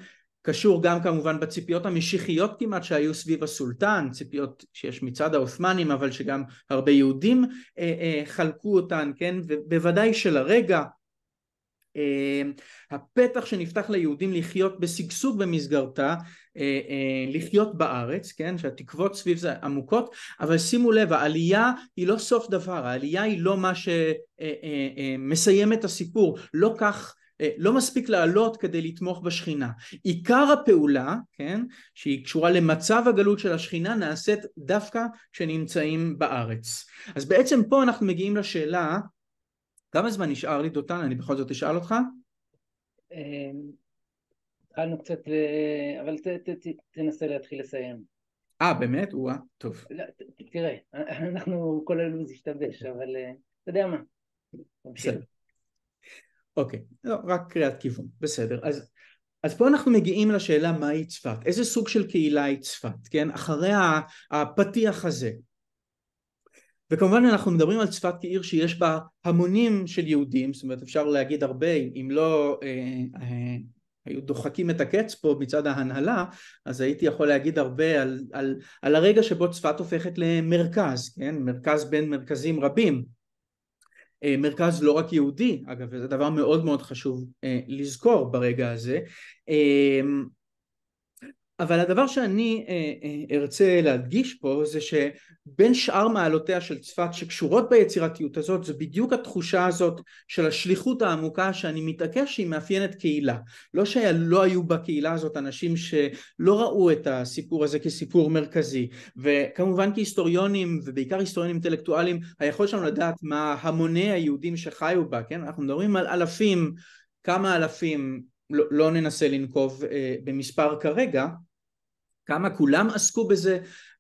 קשור גם כמובן בציפיות המשיחיות כמעט שהיו סביב הסולטן, ציפיות שיש מצד העות'מאנים אבל שגם הרבה יהודים אה, אה, חלקו אותן, כן, ובוודאי שלרגע הפתח שנפתח ליהודים לחיות בשגשוג במסגרתה, אה, אה, לחיות בארץ, כן, שהתקוות סביב זה עמוקות, אבל שימו לב, העלייה היא לא סוף דבר, העלייה היא לא מה שמסיים אה, את הסיפור, לא כך לא מספיק לעלות כדי לתמוך בשכינה. עיקר הפעולה, כן, שהיא קשורה למצב הגלות של השכינה, נעשית דווקא כשנמצאים בארץ. אז בעצם פה אנחנו מגיעים לשאלה כמה זמן נשאר לי דותן? אני בכל זאת אשאל אותך. התחלנו אה, קצת, אה, אבל תנסה להתחיל לסיים. אה, באמת? או טוב. לא, תראה, אנחנו, כל הלו"ז השתבש, אבל אה, אתה יודע מה. בסדר. אוקיי, לא, רק קריאת כיוון, בסדר. אז, אז פה אנחנו מגיעים לשאלה מהי צפת, איזה סוג של קהילה היא צפת, כן? אחרי הפתיח הזה, וכמובן אנחנו מדברים על צפת כעיר שיש בה המונים של יהודים, זאת אומרת אפשר להגיד הרבה, אם לא אה, אה, היו דוחקים את הקץ פה מצד ההנהלה, אז הייתי יכול להגיד הרבה על, על, על הרגע שבו צפת הופכת למרכז, כן? מרכז בין מרכזים רבים. אה, מרכז לא רק יהודי, אגב, וזה דבר מאוד מאוד חשוב אה, לזכור ברגע הזה. אה, אבל הדבר שאני אה, אה, ארצה להדגיש פה זה שבין שאר מעלותיה של צפת שקשורות ביצירתיות הזאת זה בדיוק התחושה הזאת של השליחות העמוקה שאני מתעקש שהיא מאפיינת קהילה לא שלא היו בקהילה הזאת אנשים שלא ראו את הסיפור הזה כסיפור מרכזי וכמובן כהיסטוריונים ובעיקר היסטוריונים אינטלקטואלים היכולת שלנו לדעת מה המוני היהודים שחיו בה כן אנחנו מדברים על אלפים כמה אלפים לא, לא ננסה לנקוב אה, במספר כרגע כמה כולם עסקו בזה,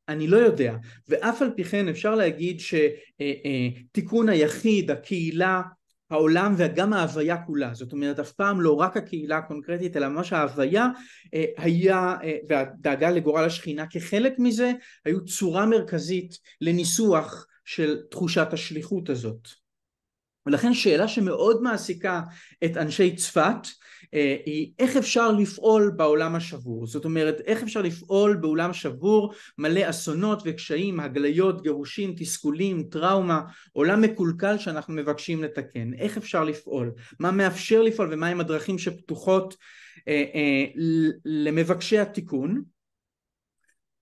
אני לא יודע. ואף על פי כן אפשר להגיד שתיקון אה, אה, היחיד, הקהילה, העולם וגם ההוויה כולה, זאת אומרת אף פעם לא רק הקהילה הקונקרטית אלא ממש ההוויה אה, היה והדאגה לגורל השכינה כחלק מזה היו צורה מרכזית לניסוח של תחושת השליחות הזאת ולכן שאלה שמאוד מעסיקה את אנשי צפת אה, היא איך אפשר לפעול בעולם השבור. זאת אומרת, איך אפשר לפעול בעולם שבור מלא אסונות וקשיים, הגליות, גירושים, תסכולים, טראומה, עולם מקולקל שאנחנו מבקשים לתקן. איך אפשר לפעול? מה מאפשר לפעול ומהם הדרכים שפתוחות אה, אה, למבקשי התיקון?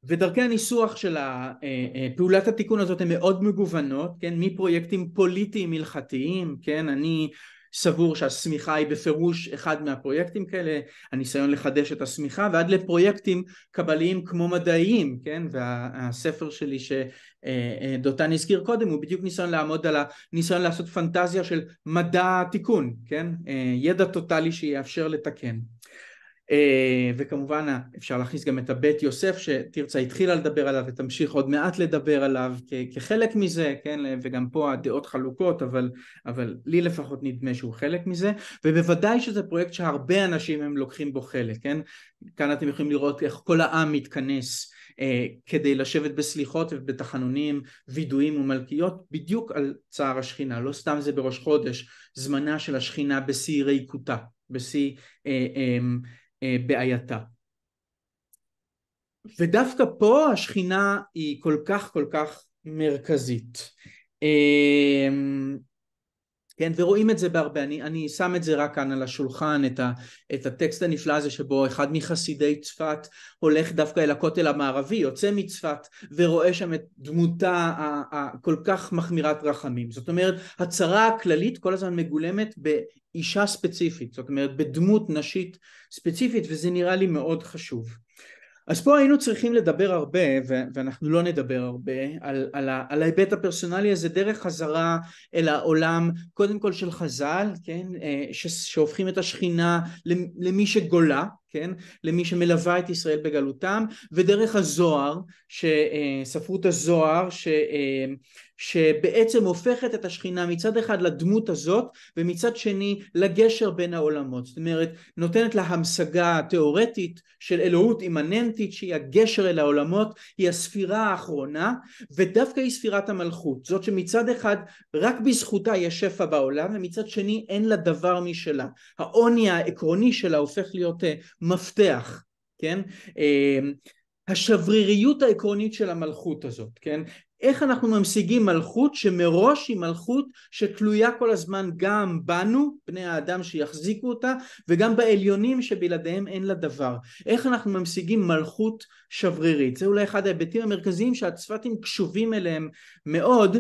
ודרכי הניסוח של אה, אה, פעולת התיקון הזאת הן מאוד מגוונות, כן, מפרויקטים פוליטיים הלכתיים, כן, אני סבור שהשמיכה היא בפירוש אחד מהפרויקטים כאלה, הניסיון לחדש את השמיכה, ועד לפרויקטים קבליים כמו מדעיים, כן, והספר שלי שדותן אה, הזכיר קודם הוא בדיוק ניסיון לעמוד על הניסיון לעשות פנטזיה של מדע התיקון, כן, ידע טוטאלי שיאפשר לתקן. אה, וכמובן אפשר להכניס גם את הבית יוסף שתרצה התחילה לדבר עליו ותמשיך עוד מעט לדבר עליו כחלק מזה, כן, וגם פה הדעות חלוקות אבל, אבל לי לפחות נדמה שהוא חלק מזה ובוודאי שזה פרויקט שהרבה אנשים הם לוקחים בו חלק, כן, כאן אתם יכולים לראות איך כל העם מתכנס Eh, כדי לשבת בסליחות ובתחנונים, וידועים ומלכיות, בדיוק על צער השכינה, לא סתם זה בראש חודש, זמנה של השכינה בשיא ריקותה, בשיא אה, אה, אה, בעייתה. ודווקא פה השכינה היא כל כך כל כך מרכזית. אמ, כן, ורואים את זה בהרבה, אני, אני שם את זה רק כאן על השולחן, את, ה, את הטקסט הנפלא הזה שבו אחד מחסידי צפת הולך דווקא אל הכותל המערבי, יוצא מצפת ורואה שם את דמותה הכל כך מחמירת רחמים. זאת אומרת, הצהרה הכללית כל הזמן מגולמת באישה ספציפית, זאת אומרת בדמות נשית ספציפית, וזה נראה לי מאוד חשוב. אז פה היינו צריכים לדבר הרבה, ואנחנו לא נדבר הרבה, על, על, על ההיבט הפרסונלי הזה דרך חזרה אל העולם, קודם כל של חז"ל, כן, אה, ש, שהופכים את השכינה למי שגולה, כן, למי שמלווה את ישראל בגלותם, ודרך הזוהר, אה, ספרות הזוהר, ש... אה, שבעצם הופכת את השכינה מצד אחד לדמות הזאת ומצד שני לגשר בין העולמות. זאת אומרת, נותנת לה המשגה תיאורטית של אלוהות אימננטית שהיא הגשר אל העולמות, היא הספירה האחרונה ודווקא היא ספירת המלכות. זאת שמצד אחד רק בזכותה יש שפע בעולם ומצד שני אין לה דבר משלה. העוני העקרוני שלה הופך להיות אה, מפתח, כן? אה, השבריריות העקרונית של המלכות הזאת, כן? איך אנחנו ממשיגים מלכות שמראש היא מלכות שתלויה כל הזמן גם בנו, בני האדם שיחזיקו אותה, וגם בעליונים שבלעדיהם אין לה דבר. איך אנחנו ממשיגים מלכות שברירית. זה אולי אחד ההיבטים המרכזיים שהצפתים קשובים אליהם מאוד,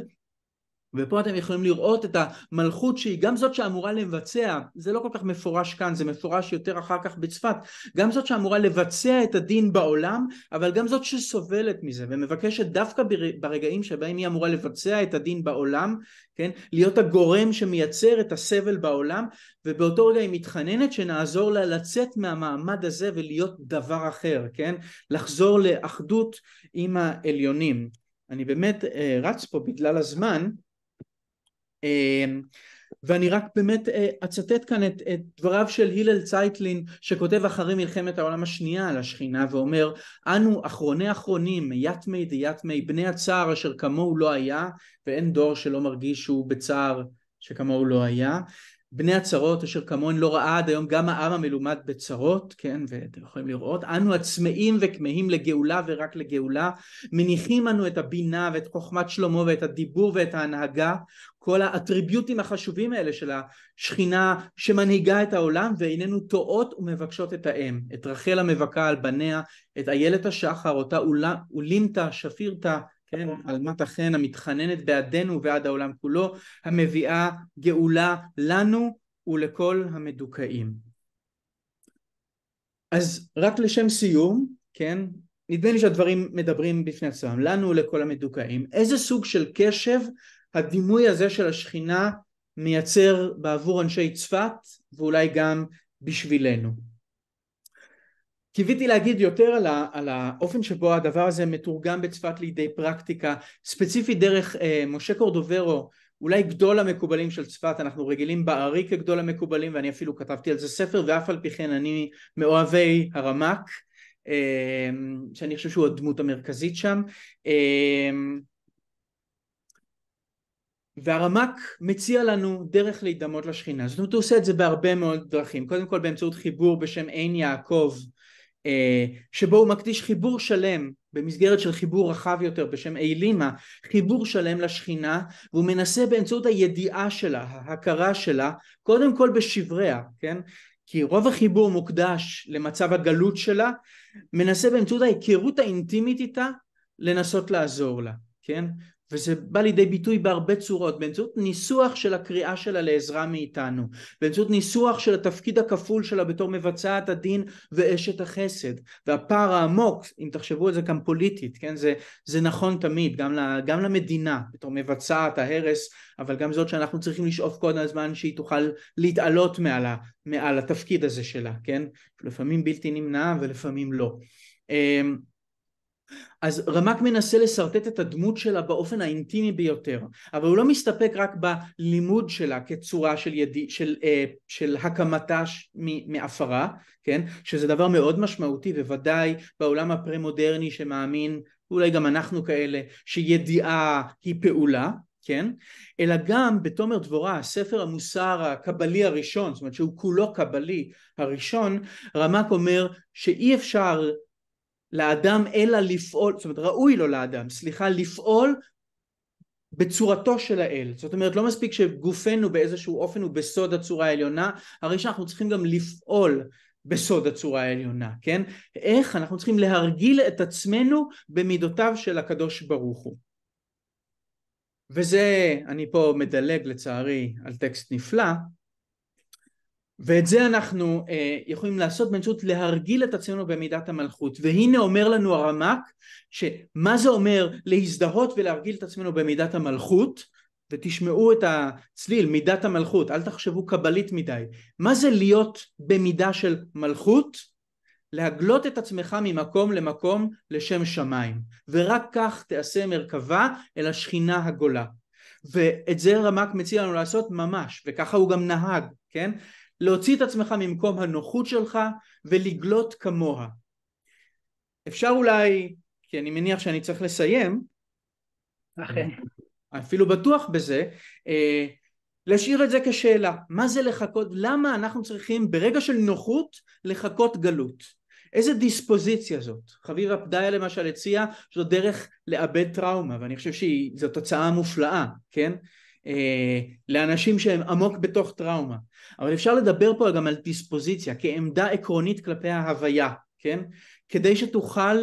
ופה אתם יכולים לראות את המלכות שהיא גם זאת שאמורה לבצע, זה לא כל כך מפורש כאן, זה מפורש יותר אחר כך בצפת, גם זאת שאמורה לבצע את הדין בעולם, אבל גם זאת שסובלת מזה ומבקשת דווקא ברגעים שבהם היא אמורה לבצע את הדין בעולם, כן, להיות הגורם שמייצר את הסבל בעולם, ובאותו רגע היא מתחננת שנעזור לה לצאת מהמעמד הזה ולהיות דבר אחר, כן, לחזור לאחדות עם העליונים. אני באמת אה, רץ פה בגלל הזמן, אמ, ואני רק באמת אה, אצטט כאן את, את דבריו של הלל צייטלין שכותב אחרי מלחמת העולם השנייה על השכינה ואומר אנו אחרוני אחרונים יתמי דיתמי בני הצער אשר כמוהו לא היה ואין דור שלא מרגיש שהוא בצער שכמוהו לא היה בני הצרות אשר כמוהן לא ראה עד היום גם העם המלומד בצרות, כן, ואתם יכולים לראות, אנו הצמאים וכמהים לגאולה ורק לגאולה, מניחים אנו את הבינה ואת חוכמת שלמה ואת הדיבור ואת ההנהגה, כל האטריביוטים החשובים האלה של השכינה שמנהיגה את העולם ואיננו טועות ומבקשות את האם, את רחל המבכה על בניה, את איילת השחר, אותה אולימתא, שפירתא, כן, אלמת החן המתחננת בעדנו ובעד העולם כולו, המביאה גאולה לנו ולכל המדוכאים. אז רק לשם סיום, כן, נדמה לי שהדברים מדברים בפני עצמם, לנו ולכל המדוכאים. איזה סוג של קשב הדימוי הזה של השכינה מייצר בעבור אנשי צפת ואולי גם בשבילנו? קיוויתי להגיד יותר על, ה, על האופן שבו הדבר הזה מתורגם בצפת לידי פרקטיקה, ספציפית דרך אה, משה קורדוברו, אולי גדול המקובלים של צפת, אנחנו רגילים בארי כגדול המקובלים ואני אפילו כתבתי על זה ספר ואף על פי כן אני מאוהבי הרמ"ק, אה, שאני חושב שהוא הדמות המרכזית שם. אה, והרמ"ק מציע לנו דרך להידמות לשכינה, זאת אומרת הוא עושה את זה בהרבה מאוד דרכים, קודם כל באמצעות חיבור בשם עין יעקב אה, שבו הוא מקדיש חיבור שלם במסגרת של חיבור רחב יותר בשם אילימה, חיבור שלם לשכינה והוא מנסה באמצעות הידיעה שלה, ההכרה שלה, קודם כל בשבריה, כן? כי רוב החיבור מוקדש למצב הגלות שלה, מנסה באמצעות ההיכרות האינטימית איתה לנסות לעזור לה, כן? וזה בא לידי ביטוי בהרבה צורות, באמצעות ניסוח של הקריאה שלה לעזרה מאיתנו, באמצעות ניסוח של התפקיד הכפול שלה בתור מבצעת הדין ואשת החסד, והפער העמוק, אם תחשבו על זה גם פוליטית, כן, זה, זה נכון תמיד, גם, ל, גם למדינה, בתור מבצעת ההרס, אבל גם זאת שאנחנו צריכים לשאוף כל הזמן שהיא תוכל להתעלות מעלה, מעל התפקיד הזה שלה, כן, לפעמים בלתי נמנע ולפעמים לא. אמ, אז רמ"ק מנסה לשרטט את הדמות שלה באופן האינטימי ביותר, אבל הוא לא מסתפק רק בלימוד שלה כצורה של, ידי, של, אה, של הקמתה מעפרה, כן? שזה דבר מאוד משמעותי בוודאי בעולם הפרה-מודרני שמאמין, אולי גם אנחנו כאלה, שידיעה היא פעולה, כן? אלא גם בתומר דבורה, ספר המוסר הקבלי הראשון, זאת אומרת שהוא כולו קבלי הראשון, רמ"ק אומר שאי אפשר לאדם אלא לפעול, זאת אומרת ראוי לו לאדם, סליחה, לפעול בצורתו של האל. זאת אומרת לא מספיק שגופנו באיזשהו אופן הוא בסוד הצורה העליונה, הרי שאנחנו צריכים גם לפעול בסוד הצורה העליונה, כן? איך אנחנו צריכים להרגיל את עצמנו במידותיו של הקדוש ברוך הוא. וזה, אני פה מדלג לצערי על טקסט נפלא, ואת זה אנחנו אה, יכולים לעשות באמצעות להרגיל את עצמנו במידת המלכות והנה אומר לנו הרמ"ק שמה זה אומר להזדהות ולהרגיל את עצמנו במידת המלכות ותשמעו את הצליל מידת המלכות אל תחשבו קבלית מדי מה זה להיות במידה של מלכות? להגלות את עצמך ממקום למקום לשם שמיים ורק כך תעשה מרכבה אל השכינה הגולה ואת זה רמ"ק מציע לנו לעשות ממש וככה הוא גם נהג כן להוציא את עצמך ממקום הנוחות שלך ולגלות כמוה. אפשר אולי, כי אני מניח שאני צריך לסיים, אכן, אפילו בטוח בזה, אה, להשאיר את זה כשאלה, מה זה לחכות, למה אנחנו צריכים ברגע של נוחות לחכות גלות? איזה דיספוזיציה זאת? חביב הפדיה למשל הציע זו דרך לאבד טראומה ואני חושב שזו תוצאה מופלאה, כן? אה, לאנשים שהם עמוק בתוך טראומה. אבל אפשר לדבר פה גם על דיספוזיציה כעמדה עקרונית כלפי ההוויה, כן? כדי שתוכל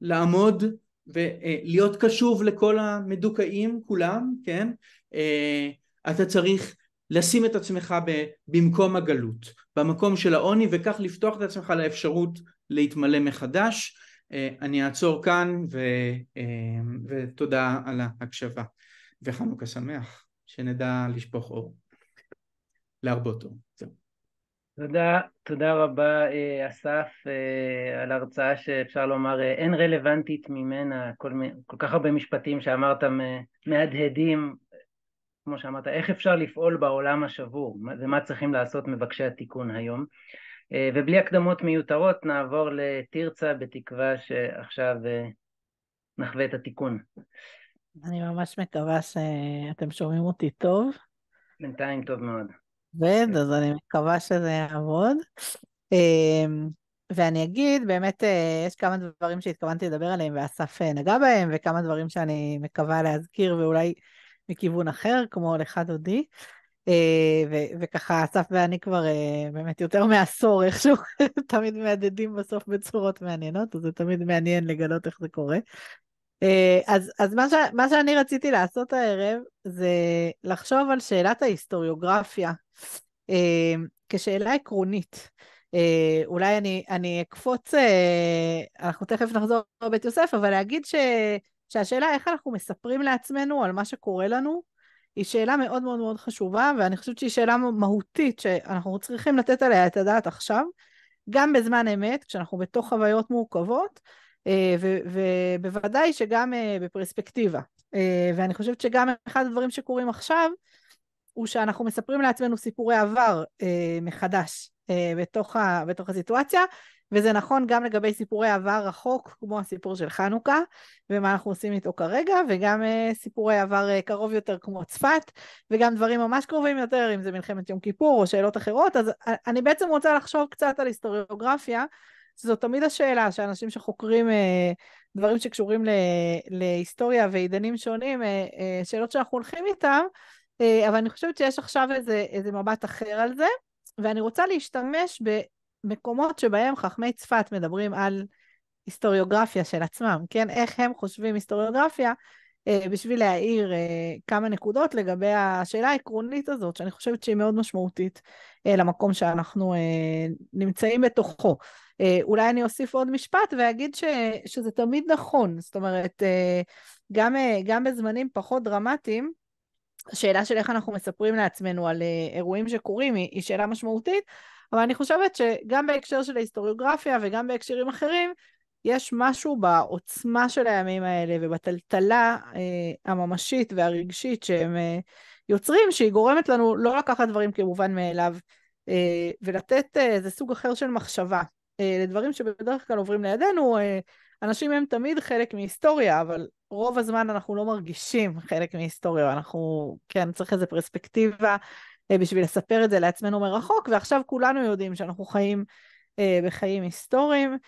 לעמוד ולהיות אה, קשוב לכל המדוכאים כולם, כן? אה, אתה צריך לשים את עצמך במקום הגלות, במקום של העוני, וכך לפתוח את עצמך לאפשרות להתמלא מחדש. אה, אני אעצור כאן, ו, אה, ותודה על ההקשבה, וחנוכה שמח. שנדע לשפוך אור, להרבות אור. תודה, תודה רבה אה, אסף אה, על הרצאה שאפשר לומר אה, אין רלוונטית ממנה, כל, כל כך הרבה משפטים שאמרת מהדהדים, כמו שאמרת, איך אפשר לפעול בעולם השבור ומה צריכים לעשות מבקשי התיקון היום. ובלי הקדמות מיותרות נעבור לתרצה בתקווה שעכשיו נחווה את התיקון. אני ממש מקווה שאתם שומעים אותי טוב. בינתיים טוב מאוד. עובד, כן. אז אני מקווה שזה יעבוד. אמ, ואני אגיד, באמת אה, יש כמה דברים שהתכוונתי לדבר עליהם ואסף אה, נגע בהם, וכמה דברים שאני מקווה להזכיר ואולי מכיוון אחר, כמו לך דודי. אה, ו- וככה אסף ואני כבר באמת יותר מעשור איכשהו תמיד מהדהדים בסוף בצורות מעניינות, אז זה תמיד מעניין לגלות איך זה קורה. אה, אז, אז מה, ש, מה שאני רציתי לעשות הערב זה לחשוב על שאלת ההיסטוריוגרפיה אה, כשאלה עקרונית. אה, אולי אני, אני אקפוץ, אה, אנחנו תכף נחזור לבית יוסף, אבל להגיד ש, שהשאלה איך אנחנו מספרים לעצמנו על מה שקורה לנו, היא שאלה מאוד מאוד מאוד חשובה, ואני חושבת שהיא שאלה מהותית שאנחנו צריכים לתת עליה את הדעת עכשיו, גם בזמן אמת, כשאנחנו בתוך חוויות מורכבות, אה, ובוודאי שגם אה, בפרספקטיבה. אה, ואני חושבת שגם אחד הדברים שקורים עכשיו, הוא שאנחנו מספרים לעצמנו סיפורי עבר מחדש בתוך, ה, בתוך הסיטואציה, וזה נכון גם לגבי סיפורי עבר רחוק, כמו הסיפור של חנוכה, ומה אנחנו עושים איתו כרגע, וגם סיפורי עבר קרוב יותר כמו צפת, וגם דברים ממש קרובים יותר, אם זה מלחמת יום כיפור או שאלות אחרות, אז אני בעצם רוצה לחשוב קצת על היסטוריוגרפיה, שזו תמיד השאלה שאנשים שחוקרים אה, דברים שקשורים ל, להיסטוריה ועידנים שונים, אה, אה, שאלות שאנחנו הולכים איתם, אה, אבל אני חושבת שיש עכשיו איזה, איזה מבט אחר על זה, ואני רוצה להשתמש במקומות שבהם חכמי צפת מדברים על היסטוריוגרפיה של עצמם, כן? איך הם חושבים היסטוריוגרפיה. אה, בשביל להעיר אה, כמה נקודות לגבי השאלה העקרונית הזאת, שאני חושבת שהיא מאוד משמעותית אה, למקום שאנחנו נמצאים בתוכו. אה, אולי אני אוסיף עוד משפט ואגיד ש, שזה תמיד נכון, זאת אומרת, אה, גם, אה, גם בזמנים פחות דרמטיים, השאלה של איך אנחנו מספרים לעצמנו על אירועים שקורים היא, היא שאלה משמעותית, אבל אני חושבת שגם בהקשר של ההיסטוריוגרפיה וגם בהקשרים אחרים, יש משהו בעוצמה של הימים האלה ובטלטלה אה, הממשית והרגשית שהם אה, יוצרים, שהיא גורמת לנו לא לקחת דברים כמובן מאליו אה, ולתת איזה סוג אחר של מחשבה. אה, לדברים שבדרך כלל עוברים לידינו. אה, אנשים הם תמיד חלק מהיסטוריה, אבל רוב הזמן אנחנו לא מרגישים חלק מהיסטוריה, אנחנו, כן, צריך איזו פרספקטיבה אה, בשביל לספר את זה לעצמנו מרחוק, ועכשיו כולנו יודעים שאנחנו חיים בחיים היסטוריים,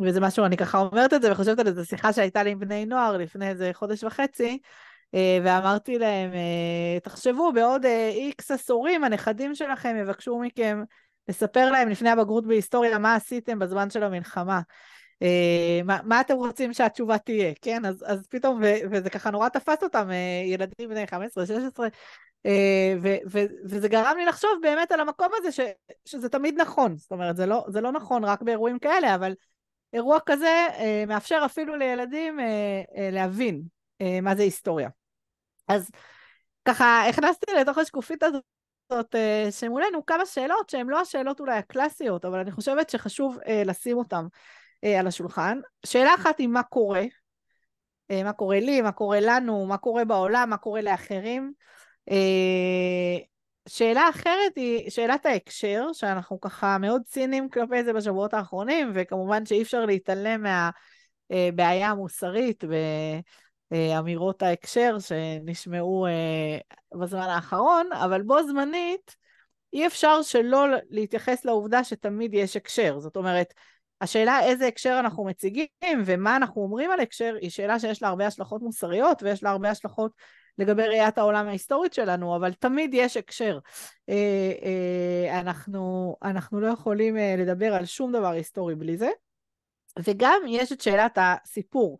וזה משהו, אני ככה אומרת את זה וחושבת על איזו שיחה שהייתה לי עם בני נוער לפני איזה חודש וחצי, ואמרתי להם, תחשבו, בעוד איקס עשורים הנכדים שלכם יבקשו מכם לספר להם לפני הבגרות בהיסטוריה מה עשיתם בזמן של המלחמה. אה, מה, מה אתם רוצים שהתשובה תהיה, כן? אז, אז פתאום, ו, וזה ככה נורא תפס אותם, אה, ילדים בני 15, 16, אה, ו, וזה גרם לי לחשוב באמת על המקום הזה, ש, שזה תמיד נכון. זאת אומרת, זה לא, זה לא נכון רק באירועים כאלה, אבל אירוע כזה מאפשר אפילו לילדים להבין מה זה היסטוריה. אז ככה הכנסתי לתוך השקופית הזאת זאת, אה, שימו לנו כמה שאלות שהן לא השאלות אולי הקלאסיות, אבל אני חושבת שחשוב אה, לשים אותן אה, על השולחן. שאלה אחת היא מה קורה, אה, מה קורה לי, מה קורה לנו, מה קורה בעולם, מה קורה לאחרים. אה, שאלה אחרת היא שאלת ההקשר, שאנחנו ככה מאוד ציניים כלפי זה בשבועות האחרונים, וכמובן שאי אפשר להתעלם מהבעיה אה, המוסרית ב- אה, אמירות ההקשר שנשמעו אה, בזמן האחרון, אבל בו זמנית אי אפשר שלא להתייחס לעובדה שתמיד יש הקשר. זאת אומרת, השאלה איזה הקשר אנחנו מציגים ומה אנחנו אומרים על הקשר היא שאלה שיש לה הרבה השלכות מוסריות ויש לה הרבה השלכות לגבי ראיית העולם ההיסטורית שלנו, אבל תמיד יש הקשר. אה, אנחנו, אנחנו לא יכולים לדבר על שום דבר היסטורי בלי זה. וגם יש את שאלת הסיפור.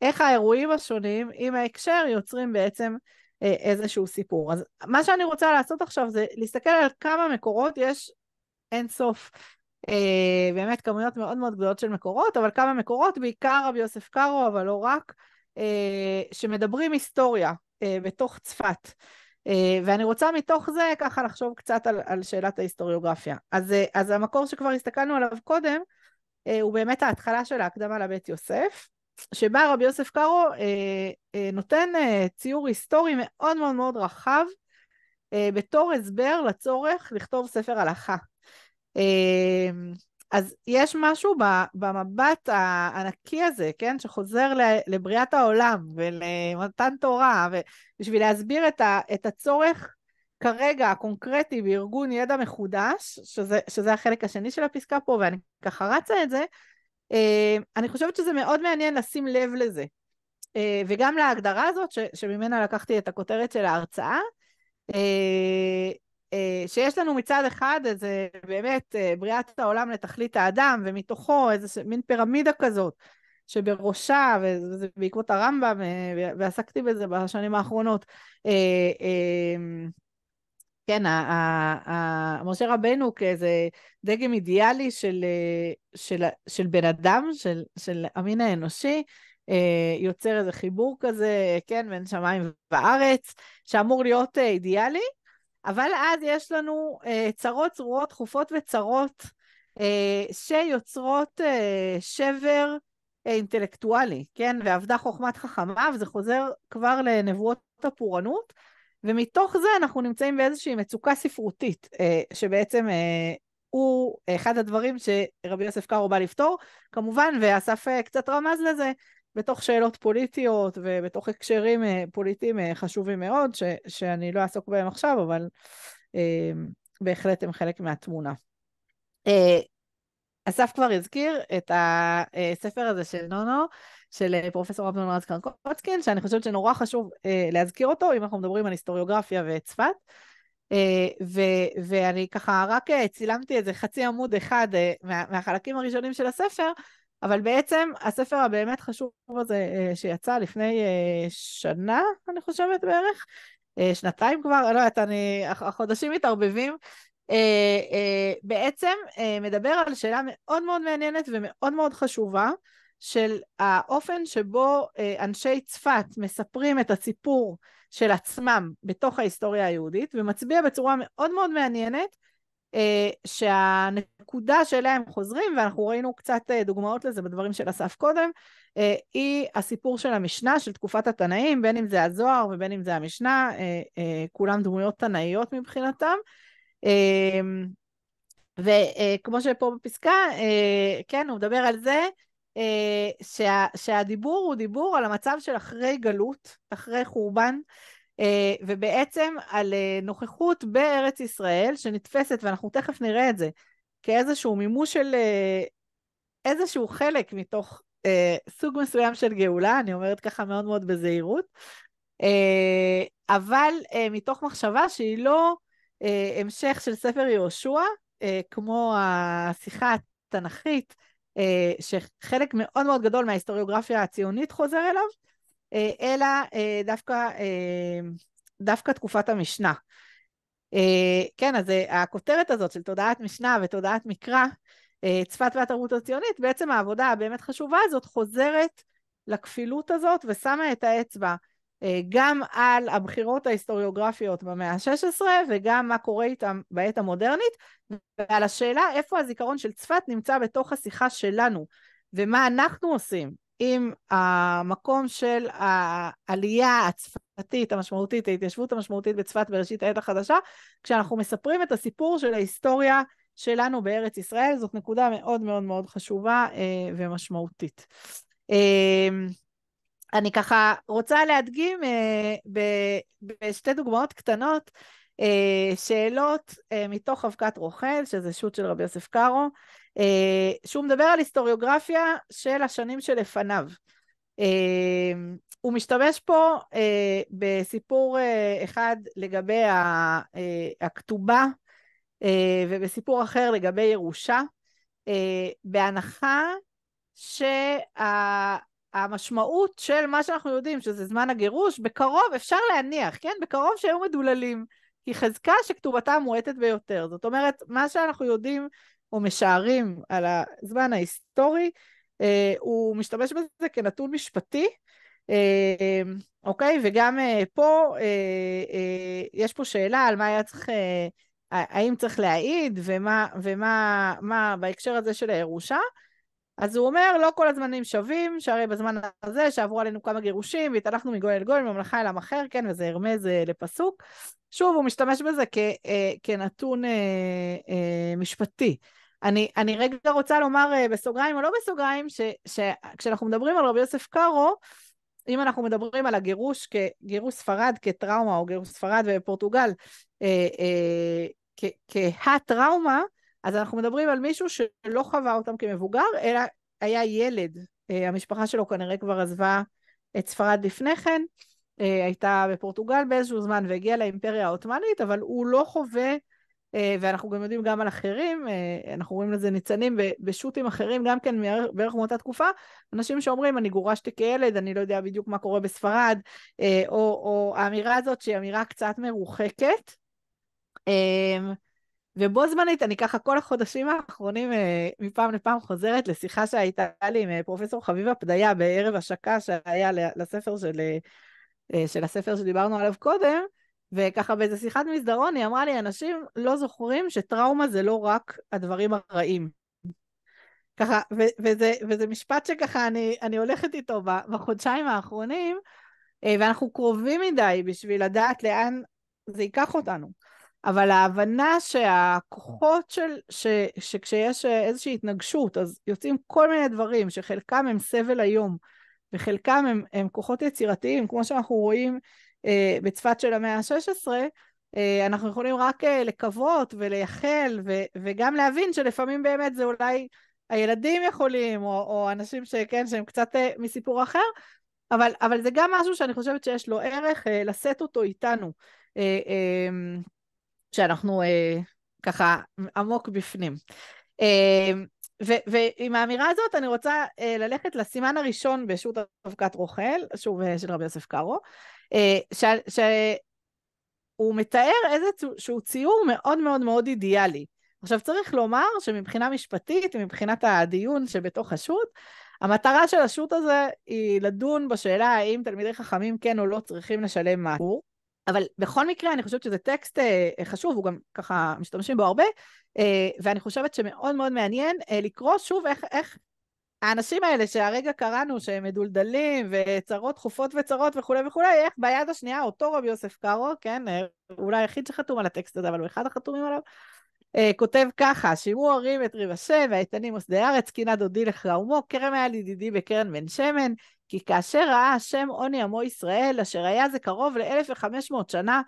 איך האירועים השונים עם ההקשר יוצרים בעצם אה, איזשהו סיפור. אז מה שאני רוצה לעשות עכשיו זה להסתכל על כמה מקורות יש אין סוף אה, באמת כמויות מאוד מאוד גדולות של מקורות, אבל כמה מקורות, בעיקר רבי יוסף קארו, אבל לא רק, אה, שמדברים היסטוריה אה, בתוך צפת. אה, ואני רוצה מתוך זה ככה לחשוב קצת על, על שאלת ההיסטוריוגרפיה. אז, אה, אז המקור שכבר הסתכלנו עליו קודם, אה, הוא באמת ההתחלה של ההקדמה לבית יוסף. שבה רבי יוסף קארו אה, אה, נותן אה, ציור היסטורי מאוד מאוד מאוד רחב אה, בתור הסבר לצורך לכתוב ספר הלכה. אה, אז יש משהו ב, במבט הענקי הזה, כן, שחוזר לבריאת העולם ולמתן תורה, בשביל להסביר את, ה, את הצורך כרגע הקונקרטי בארגון ידע מחודש, שזה, שזה החלק השני של הפסקה פה, ואני ככה רצה את זה, אה, אני חושבת שזה מאוד מעניין לשים לב לזה. אה, וגם להגדרה הזאת, ש, שממנה לקחתי את הכותרת של ההרצאה, אה, שיש לנו מצד אחד איזה באמת בריאת העולם לתכלית האדם, ומתוכו איזה מין פירמידה כזאת, שבראשה, וזה בעקבות הרמב"ם, ועסקתי בזה בשנים האחרונות, כן, ה- ה- ה- משה רבנו כאיזה דגם אידיאלי של, אה, של, של בן אדם, של, של המין האנושי, אה, יוצר איזה חיבור כזה, כן, בין שמיים וארץ, שאמור להיות אה, אידיאלי, אבל אז יש לנו צרות צרורות, חופות וצרות, שיוצרות שבר אינטלקטואלי, כן, ועבדה חוכמת חכמיו, זה חוזר כבר לנבואות הפורענות. ומתוך זה אנחנו נמצאים באיזושהי מצוקה ספרותית, אה, שבעצם אה, הוא אחד הדברים שרבי יוסף קארו בא לפתור, כמובן, ואסף אה, קצת רמז לזה, בתוך שאלות פוליטיות ובתוך הקשרים פוליטיים חשובים מאוד, ש, שאני לא אעסוק בהם עכשיו, אבל אה, בהחלט הם חלק מהתמונה. אה, אסף כבר הזכיר את הספר הזה של נונו, של אה, פרופסור אבנון רז קרקוצקין, שאני חושבת שנורא חשוב אה, להזכיר אותו, אם אנחנו מדברים על היסטוריוגרפיה וצפת. אה, ו- ואני ככה רק אה, צילמתי איזה חצי עמוד אחד אה, מה- מהחלקים הראשונים של הספר, אבל בעצם הספר הבאמת חשוב הזה אה, שיצא לפני אה, שנה, אני חושבת בערך, אה, שנתיים כבר, לא יודעת, אני, החודשים מתערבבים, Uh, uh, בעצם uh, מדבר על שאלה מאוד מאוד מעניינת ומאוד מאוד חשובה, של האופן שבו אה, אנשי צפת מספרים את הסיפור של עצמם בתוך ההיסטוריה היהודית, ומצביע בצורה מאוד מאוד מעניינת אה, שהנקודה שאליה הם חוזרים, ואנחנו ראינו קצת אה, דוגמאות לזה בדברים של אסף קודם, היא הסיפור של המשנה של תקופת התנאים, בין אם זה הזוהר ובין אם זה המשנה, כולם דמויות תנאיות מבחינתם. וכמו שפה בפסקה, כן, הוא מדבר על זה אה, שה, שהדיבור הוא דיבור על המצב של אחרי גלות, אחרי חורבן, אה, ובעצם על אה, נוכחות בארץ ישראל שנתפסת, ואנחנו תכף נראה את זה, כאיזשהו מימוש של איזשהו חלק מתוך אה, סוג מסוים של גאולה, אני אומרת ככה מאוד מאוד בזהירות, אה, אבל אה, מתוך מחשבה שהיא לא אה, המשך של ספר יהושע, אה, כמו השיחה התנ"כית, אה, שחלק מאוד מאוד גדול מההיסטוריוגרפיה הציונית חוזר אליו, אה, אלא אה, דווקא, דווקא תקופת המשנה. כן, אז הכותרת הזאת של תודעת משנה ותודעת מקרא, צפת והתרבות הציונית, בעצם העבודה הבאמת חשובה הזאת חוזרת לכפילות הזאת ושמה את האצבע אה, גם על הבחירות ההיסטוריוגרפיות במאה ה-16 וגם מה קורה איתם בעת המודרנית ועל השאלה איפה הזיכרון של צפת נמצא בתוך השיחה שלנו ומה אנחנו עושים עם המקום של העלייה הצפתית המשמעותית, ההתיישבות המשמעותית בצפת בראשית העת החדשה, כשאנחנו מספרים את הסיפור של ההיסטוריה שלנו בארץ ישראל, זאת נקודה מאוד מאוד מאוד חשובה אה, ומשמעותית. אה, אני ככה רוצה להדגים אה, ב, בשתי דוגמאות קטנות אה, שאלות אה, מתוך אבקת רוכל, שזה שו"ת של רבי יוסף קארו, אה, שהוא מדבר על היסטוריוגרפיה של השנים שלפניו. אה, הוא משתמש פה אה, בסיפור אה, אחד לגבי ה, אה, הכתובה אה, ובסיפור אחר לגבי ירושה, אה, בהנחה שה... המשמעות של מה שאנחנו יודעים, שזה זמן הגירוש, בקרוב אפשר להניח, כן? בקרוב שהיו מדוללים. היא חזקה שכתובתה מועטת ביותר. זאת אומרת, מה שאנחנו יודעים או משערים על הזמן ההיסטורי, אה, הוא משתמש בזה כנתון משפטי, אה, אוקיי? וגם אה, פה אה, אה, יש פה שאלה על מה היה צריך, אה, האם צריך להעיד ומה, ומה מה בהקשר הזה של הירושה. אז הוא אומר, לא כל הזמנים שווים, שהרי בזמן הזה שעברו עלינו כמה גירושים והתהלכנו מגוי אל גוי, ממלכה אל עם אחר, כן, וזה הרמז אה, לפסוק. שוב, הוא משתמש בזה כ, אה, כנתון אה, אה, משפטי. אני, אני רגע רוצה לומר אה, בסוגריים או לא בסוגריים, שכשאנחנו מדברים על רבי יוסף קארו, אם אנחנו מדברים על הגירוש גירוש ספרד כטראומה, או גירוש ספרד ופורטוגל אה, אה, כהטראומה, אז אנחנו מדברים על מישהו שלא חווה אותם כמבוגר, אלא היה ילד. אה, המשפחה שלו כנראה כבר עזבה את ספרד לפני כן, אה, הייתה בפורטוגל באיזשהו זמן והגיעה לאימפריה העות'מאנית, אבל הוא לא חווה, אה, ואנחנו גם יודעים גם על אחרים, אנחנו רואים לזה ניצנים בשו"תים אחרים, גם כן בערך מאותה תקופה, אנשים שאומרים, אני גורשתי כילד, אני לא יודע בדיוק מה קורה בספרד, או, או האמירה הזאת שהיא אמירה קצת מרוחקת. ובו זמנית אני ככה כל החודשים האחרונים אה, מפעם לפעם חוזרת לשיחה שהייתה לי עם אה, פרופסור חביבה פדיה בערב השקה שהיה לספר של, אה, של הספר שדיברנו עליו קודם, וככה באיזה שיחת מסדרון היא אמרה לי, אנשים לא זוכרים שטראומה זה לא רק הדברים הרעים. ככה, ו- וזה, וזה משפט שככה אני, אני הולכת איתו בחודשיים האחרונים, ואנחנו קרובים מדי בשביל לדעת לאן זה ייקח אותנו. אבל ההבנה שהכוחות של, ש, שכשיש אה, איזושהי התנגשות, אז יוצאים כל מיני דברים, שחלקם הם סבל היום, וחלקם הם, הם כוחות יצירתיים, כמו שאנחנו רואים אה, בצפת של המאה ה-16, אה, אנחנו יכולים רק אה, לקוות ולייחל, ו, וגם להבין שלפעמים באמת זה אולי הילדים יכולים, או, או אנשים שכן, שהם קצת אה, מסיפור אחר, אבל, אבל זה גם משהו שאני חושבת שיש לו ערך אה, לשאת אותו איתנו. אה, אה, שאנחנו אה, ככה עמוק בפנים. אה, ו- ועם האמירה הזאת אני רוצה אה, ללכת לסימן הראשון בשו"ת אבקת רוחל, שוב אה, של רבי יוסף קארו, אה, שהוא ש- איזה צ- שהוא ציור מאוד מאוד מאוד אידיאלי. עכשיו צריך לומר שמבחינה משפטית, מבחינת הדיון שבתוך השו"ת, המטרה של השו"ת הזה היא לדון בשאלה האם תלמידי חכמים כן או לא צריכים לשלם מעקור, אבל בכל מקרה, אני חושבת שזה טקסט אה, אה, חשוב, הוא גם ככה, משתמשים בו הרבה, אה, ואני חושבת שמאוד מאוד מעניין לקרוא שוב איך, איך האנשים האלה שהרגע קראנו שהם מדולדלים וצרות חופות וצרות וכולי וכולי, איך ביד השנייה אותו רבי יוסף קארו, כן, אולי היחיד שחתום על הטקסט הזה, אבל הוא אחד החתומים עליו, כותב ככה, שימו הרים את ריב השם, והאיתנים מוסדי ארץ, קינה דודי לכרעומו, כרם היה לידידי בקרן בן שמן, כי כאשר ראה השם עוני עמו ישראל, אשר היה זה קרוב ל-1500 שנה,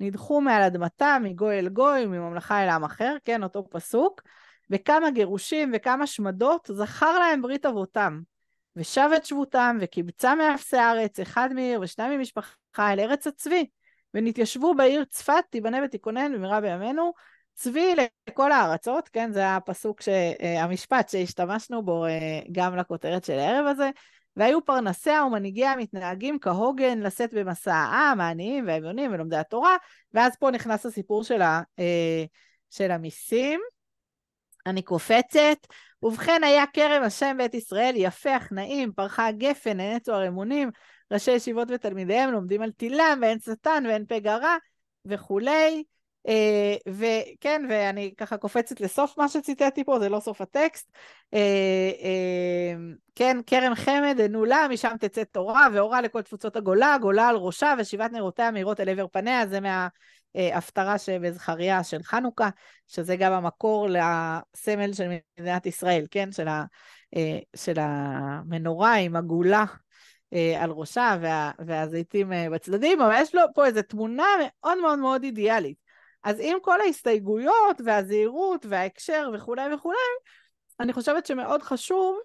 נדחו מעל אדמתם, מגוי אל גוי, מממלכה אל עם אחר, כן, אותו פסוק, וכמה גירושים וכמה שמדות, זכר להם ברית אבותם. ושב את שבותם, וקיבצה מאפסי הארץ, אחד מעיר ושניים ממשפחה, אל ארץ הצבי. ונתיישבו בעיר צפת, תיבנה ותיכונן במהרה בימינו. צבי לכל הארצות, כן, זה הפסוק, ש... אה, המשפט שהשתמשנו בו אה, גם לכותרת של הערב הזה. והיו פרנסיה ומנהיגיה מתנהגים כהוגן לשאת במסע העם, העניים והאביונים ולומדי התורה, ואז פה נכנס הסיפור של, ה, אה, של המיסים. אני קופצת. ובכן היה כרם השם בית ישראל, יפח, נעים, פרחה גפן, אין צוהר אמונים, ראשי ישיבות ותלמידיהם לומדים על תילם, ואין שטן ואין פגע רע וכולי. אה, וכן, ואני ככה קופצת לסוף מה שציטטתי פה, זה לא סוף הטקסט. אה, אה, כן, קרן חמד נולה, משם תצא תורה ואורה לכל תפוצות הגולה, גולה על ראשה ושבעת נרותיה מאירות אל עבר פניה, זה מההפטרה שבזכריה של חנוכה, שזה גם המקור לסמל של מדינת ישראל, כן, של, ה, של המנורה עם הגולה על ראשה וה, והזיתים בצדדים, אבל יש לו פה איזו תמונה מאוד מאוד מאוד אידיאלית. אז עם כל ההסתייגויות והזהירות וההקשר וכולי וכולי, אני חושבת שמאוד חשוב,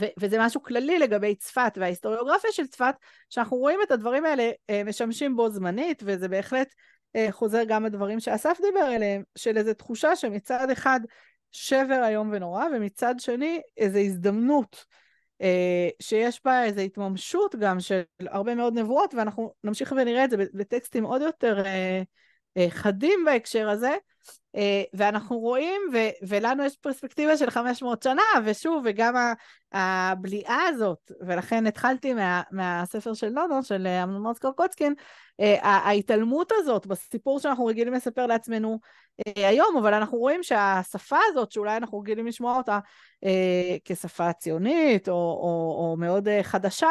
ו- וזה משהו כללי לגבי צפת וההיסטוריוגרפיה של צפת, שאנחנו רואים את הדברים האלה אה, משמשים בו זמנית, וזה בהחלט אה, חוזר גם לדברים שאסף דיבר עליהם, של איזו תחושה שמצד אחד שבר איום ונורא, ומצד שני איזו הזדמנות אה, שיש בה איזו התממשות גם של הרבה מאוד נבואות, ואנחנו נמשיך ונראה את זה בטקסטים עוד יותר אה, אה, חדים בהקשר הזה, אה, ואנחנו רואים, ו- ולנו יש פרספקטיבה של 500 שנה, ושוב, וגם הבליעה הזאת, ולכן התחלתי מה- מהספר של נונו, של אה, אמנון מוסקו קוצקין, ההתעלמות הזאת בסיפור שאנחנו רגילים לספר לעצמנו היום, אבל אנחנו רואים שהשפה הזאת, שאולי אנחנו רגילים לשמוע אותה כשפה ציונית, או, או, או מאוד חדשה,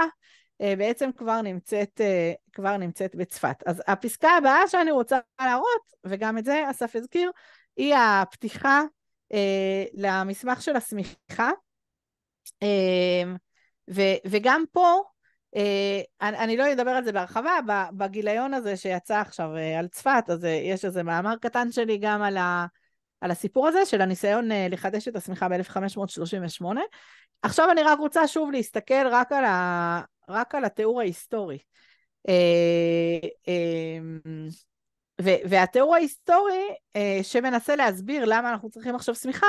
אה, בעצם כבר נמצאת, אה, כבר נמצאת בצפת. אז הפסקה הבאה שאני רוצה להראות, וגם את זה אסף הזכיר, היא הפתיחה אה, למסמך של השמיכה. אה, וגם פה, אה, אני, אני לא אדבר על זה בהרחבה, בגיליון הזה שיצא עכשיו אה, על צפת, אז אה, יש איזה מאמר קטן שלי גם על, ה, על הסיפור הזה של הניסיון אה, לחדש את השמיכה ב-1538. עכשיו אני רק רוצה שוב להסתכל רק על, רק על התיאור ההיסטורי. אה, אמ, והתיאור ההיסטורי אה, שמנסה להסביר למה אנחנו צריכים עכשיו שמיכה,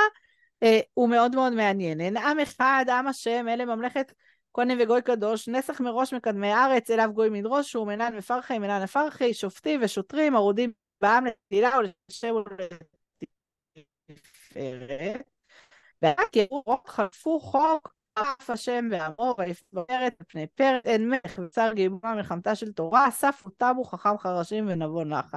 אה, הוא מאוד מאוד מעניין. אין עם אחד, עם השם, אלה ממלכת כהנים וגוי קדוש, נסח מראש מקדמי ארץ, אליו גוי מדרוש, שהוא מנן מפרחי, מנן מפרחי, שופטים ושוטרים, ערודים בעם לתהילה ולשם ולתפארת. ורק יראו חוק חלפו חוק אף השם ועמו, ויפארת על פני פרץ, אין מלך, וצר גיבורה מלחמתה של תורה, אסף אותם חכם חרשים ונבון נחש.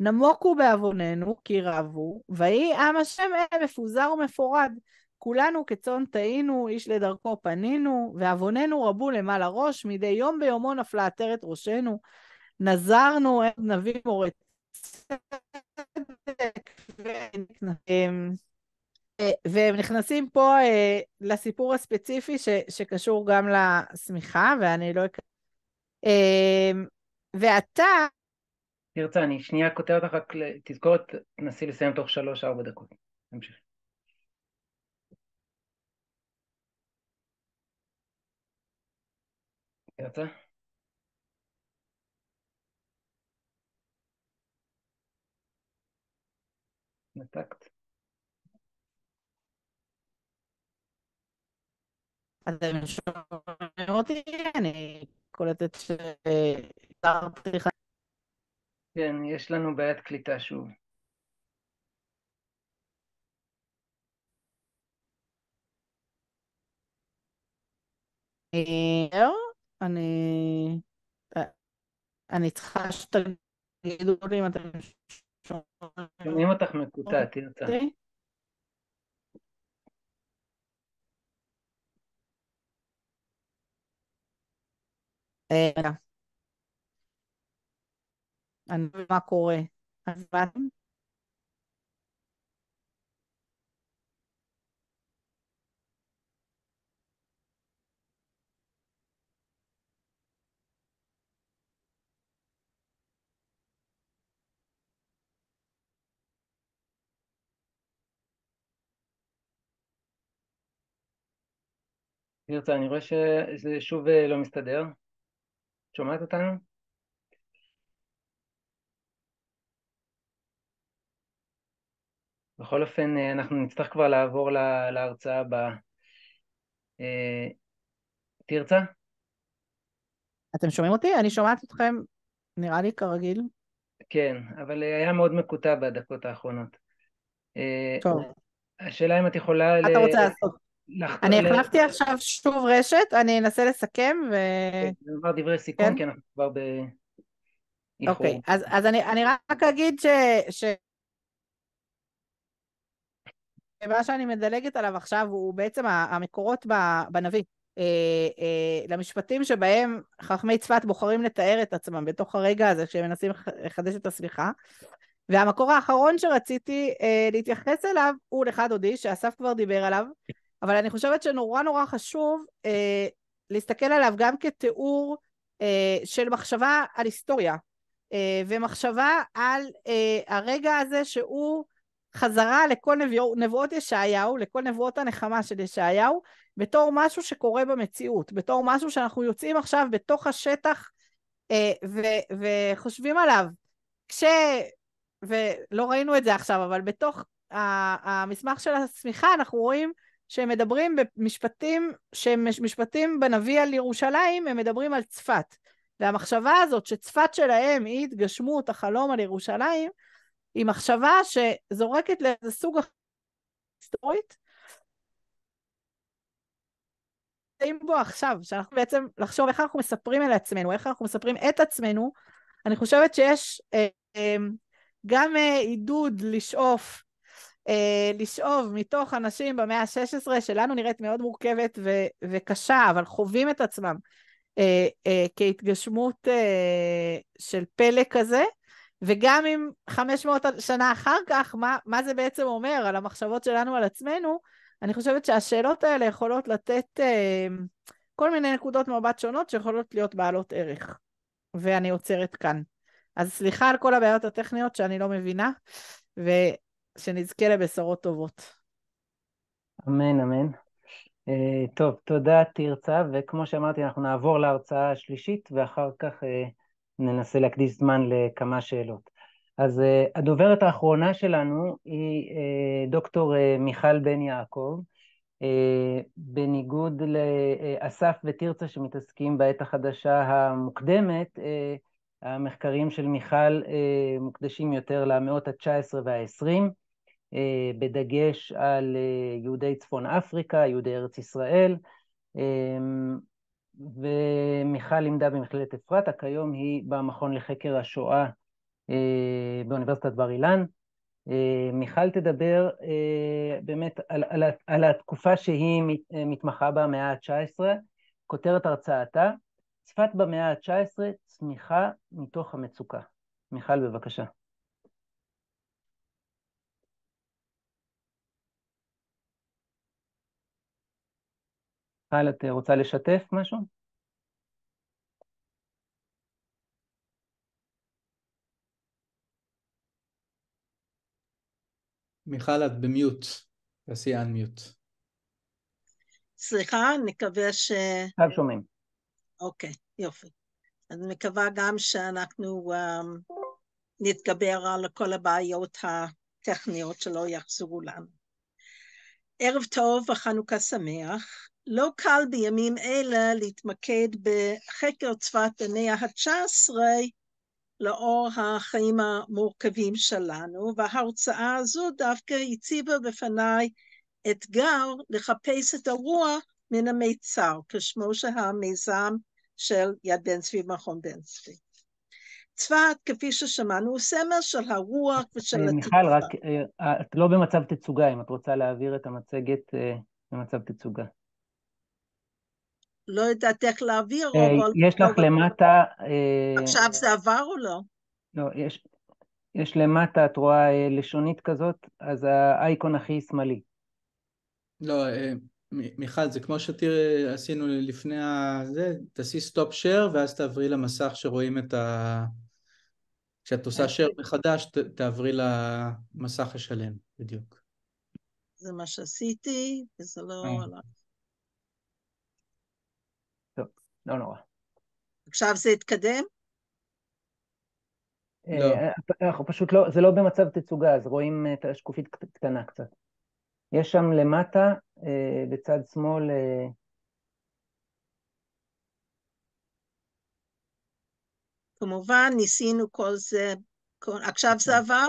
נמוקו בעווננו, כי רבו, ויהי עם השם אל מפוזר ומפורד. כולנו כצאן טעינו, איש לדרכו פנינו, ועווננו רבו למעלה ראש, מדי יום ביומו נפלה עטרת ראשנו. נזרנו את נביא מורה צדק, ואין אה, והם נכנסים פה אה, לסיפור הספציפי ש, שקשור גם לשמיכה, ואני לא אקרא... אמ, ואתה... תרצה, אני שנייה כותב אותך רק תזכור, תנסי לסיים תוך שלוש-ארבע דקות. נמשיך. תרצה? נתקת. אתם שומעים אותי, אני קולטת ש... כן, יש לנו בעיית קליטה שוב. אה, אני... אני צריכה שתגידו לי אם אתם שומעים אותך מקוטע, תרצה. אה, רגע. אני לא מה קורה. אז באתם? אני רואה שזה שוב אה, לא מסתדר. שומעת אותנו? בכל אופן, אה, אנחנו נצטרך כבר לעבור לה, להרצאה הבאה. אה, תרצה? אתם שומעים אותי? אני שומעת אתכם, נראה לי כרגיל. כן, אבל אה, היה מאוד מקוטע בדקות האחרונות. טוב. השאלה אם את יכולה... אתה ל... רוצה לעשות אני החלפתי עכשיו שוב רשת, אני אנסה לסכם ו... כן, נאמר דברי כן? סיכום, כי אנחנו כבר באיחור. אוקיי, אז אני רק אגיד ש... מה שאני מדלגת עליו עכשיו הוא בעצם המקורות בנביא. Uh, uh, למשפטים שבהם חכמי צפת בוחרים לתאר את עצמם בתוך הרגע הזה כשהם מנסים לחדש את הסליחה. והמקור האחרון שרציתי uh, להתייחס אליו הוא לך דודי, שאסף כבר דיבר עליו, אבל אני חושבת שנורא נורא חשוב אה, להסתכל עליו גם כתיאור אה, של מחשבה על היסטוריה, אה, ומחשבה על אה, הרגע הזה שהוא חזרה לכל נבוא, נבואות ישעיהו, לכל נבואות הנחמה של ישעיהו, בתור משהו שקורה במציאות, בתור משהו שאנחנו יוצאים עכשיו בתוך השטח אה, ו, וחושבים עליו. כש... ולא ראינו את זה עכשיו, אבל בתוך המסמך של השמיכה אנחנו רואים שמדברים במשפטים, שהם משפטים בנביא על ירושלים, הם מדברים על צפת. והמחשבה הזאת שצפת שלהם היא התגשמות החלום על ירושלים, היא מחשבה שזורקת לאיזה סוג היסטורית, נמצאים בו עכשיו, שאנחנו בעצם לחשוב איך אנחנו מספרים על עצמנו, איך אנחנו מספרים את עצמנו. אני חושבת שיש אה, אה, גם אה, עידוד לשאוף אה, לשאוב מתוך אנשים במאה ה-16 שלנו נראית מאוד מורכבת ו- וקשה, אבל חווים את עצמם אה, אה, כהתגשמות אה, של פלא כזה, וגם אם 500 שנה אחר כך, מה, מה זה בעצם אומר על המחשבות שלנו על עצמנו, אני חושבת שהשאלות האלה יכולות לתת אה, כל מיני נקודות מבט שונות שיכולות להיות בעלות ערך. ואני עוצרת כאן. אז סליחה על כל הבעיות הטכניות שאני לא מבינה, ו... שנזכה לבשורות טובות. אמן, אמן. אה, טוב, תודה תרצה, וכמו שאמרתי, אנחנו נעבור להרצאה השלישית, ואחר כך אה, ננסה להקדיש זמן לכמה שאלות. אז אה, הדוברת האחרונה שלנו היא דוקטור מיכל בן יעקב, בניגוד לאסף ותרצה שמתעסקים בעת החדשה המוקדמת, המחקרים של מיכל מוקדשים יותר למאות ה-19 וה-20. אה, בדגש על אה, יהודי צפון אפריקה, יהודי ארץ ישראל, אה, ומיכל לימדה במכללת אפרתה, כיום היא במכון לחקר השואה באוניברסיטת בר אילן. מיכל תדבר באמת על, על, על התקופה שהיא מתמחה במאה ה-19, כותרת הרצאתה, צפת במאה ה-19, צמיחה מתוך המצוקה. מיכל, בבקשה. מיכל, את אה, רוצה לשתף משהו? מיכל, את במיוט. תעשי אנמיוט. סליחה, נקווה ש... עכשיו שומעים. אוקיי, יופי. אני מקווה גם שאנחנו um, נתגבר על כל הבעיות הטכניות שלא יחזרו לנו. ערב טוב וחנוכה שמח. לא קל בימים אלה להתמקד בחקר צפת המאה ה-19 לאור החיים המורכבים שלנו, וההרצאה הזו דווקא הציבה בפניי אתגר לחפש את הרוע מן המיצר, כשמו שהמיזם של יד בן צבי ומכון בן צבי. צפת, כפי ששמענו, הוא סמל של הרוח ושל אה, התקווה. מיכל, רק, אה, את לא במצב תצוגה, אם את רוצה להעביר את המצגת אה, במצב תצוגה. לא יודעת איך להעביר, אה, אבל... יש לך לא למטה... אה, עכשיו זה עבר או לא? לא, יש, יש למטה, את רואה אה, לשונית כזאת, אז האייקון הכי שמאלי. לא, אה, מיכל, זה כמו שעשינו לפני ה... זה, תעשי סטופ שייר ואז תעברי למסך שרואים את ה... כשאת עושה שייר אה. מחדש, ת, תעברי למסך השלם, בדיוק. זה מה שעשיתי, וזה לא... לא נורא. עכשיו זה התקדם? אה, לא. אנחנו פשוט לא, זה לא במצב תצוגה, אז רואים את אה, השקופית קטנה קצת. יש שם למטה, אה, בצד שמאל, כמובן, ניסינו כל זה, כל... עכשיו זה נכון. עבר?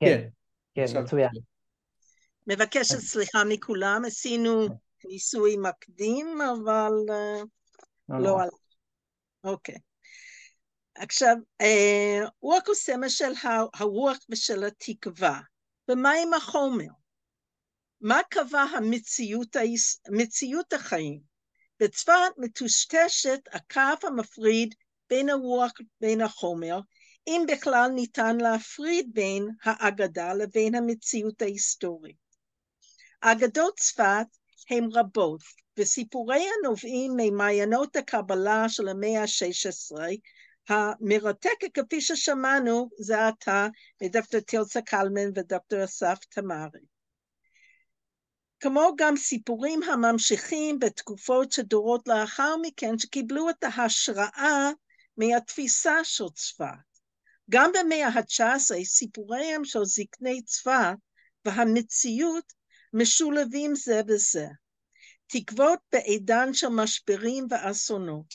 כן, כן, כן מצוין. כן. מבקשת סליחה מכולם, עשינו כן. ניסוי מקדים, אבל אה, לא, הלך. לא אוקיי. עכשיו, אה, הוא רק עושה משל הרוח ושל התקווה. ומה עם החומר? מה קבע המציאות, מציאות החיים? בצפת מטושטשת הקו המפריד בין הרוח לבין החומר, אם בכלל ניתן להפריד בין האגדה לבין המציאות ההיסטורית. אגדות צפת הן רבות, וסיפורי הנובעים ממעיינות הקבלה של המאה ה-16, המרתק, כפי ששמענו זה עתה מדוקטור תילצה קלמן ודוקטור אסף תמרי. כמו גם סיפורים הממשיכים בתקופות שדורות לאחר מכן, שקיבלו את ההשראה מהתפיסה של צפת. גם במאה ה-19, סיפוריהם של זקני צפת והמציאות משולבים זה בזה. תקוות בעידן של משברים ואסונות.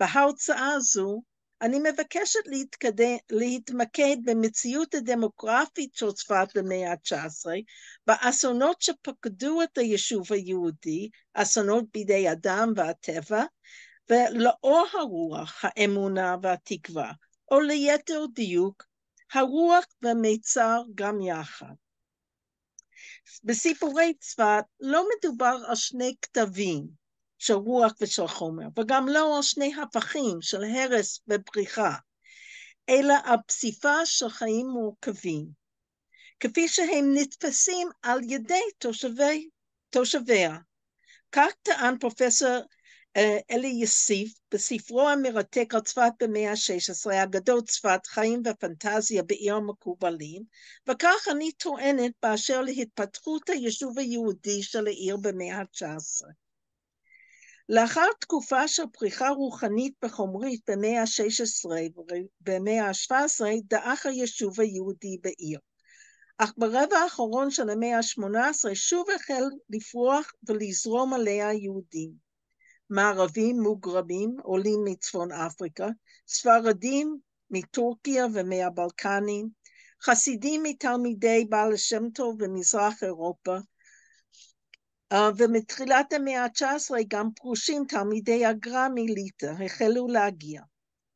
בהרצאה הזו אני מבקשת להתקדם, להתמקד במציאות הדמוגרפית של צפת במאה ה-19, באסונות שפקדו את היישוב היהודי, אסונות בידי אדם והטבע, ולאור הרוח, האמונה והתקווה, או ליתר דיוק, הרוח והמיצר גם יחד. בסיפורי צפת לא מדובר על שני כתבים של רוח ושל חומר, וגם לא על שני הפכים של הרס ובריחה, אלא על פסיפה של חיים מורכבים, כפי שהם נתפסים על ידי תושבי, תושביה. כך טען פרופסור אה, אלי יסיף, בספרו המרתק על צפת במאה ה-16, אגדות צפת, חיים ופנטזיה בעיר המקובלים, וכך אני טוענת באשר להתפתחות היישוב היהודי של העיר במאה ה-19. לאחר תקופה של פריחה רוחנית וחומרית במאה ה-16 ובמאה ה-17, דעך היישוב היהודי בעיר. אך ברבע האחרון של המאה ה-18 שוב החל לפרוח ולזרום עליה היהודים. מערבים מוגרבים עולים מצפון אפריקה, ספרדים מטורקיה ומהבלקנים, חסידים מתלמידי בעל השם טוב במזרח אירופה, אה, ומתחילת המאה ה-19 גם פרושים תלמידי הגר"א מליטא החלו להגיע.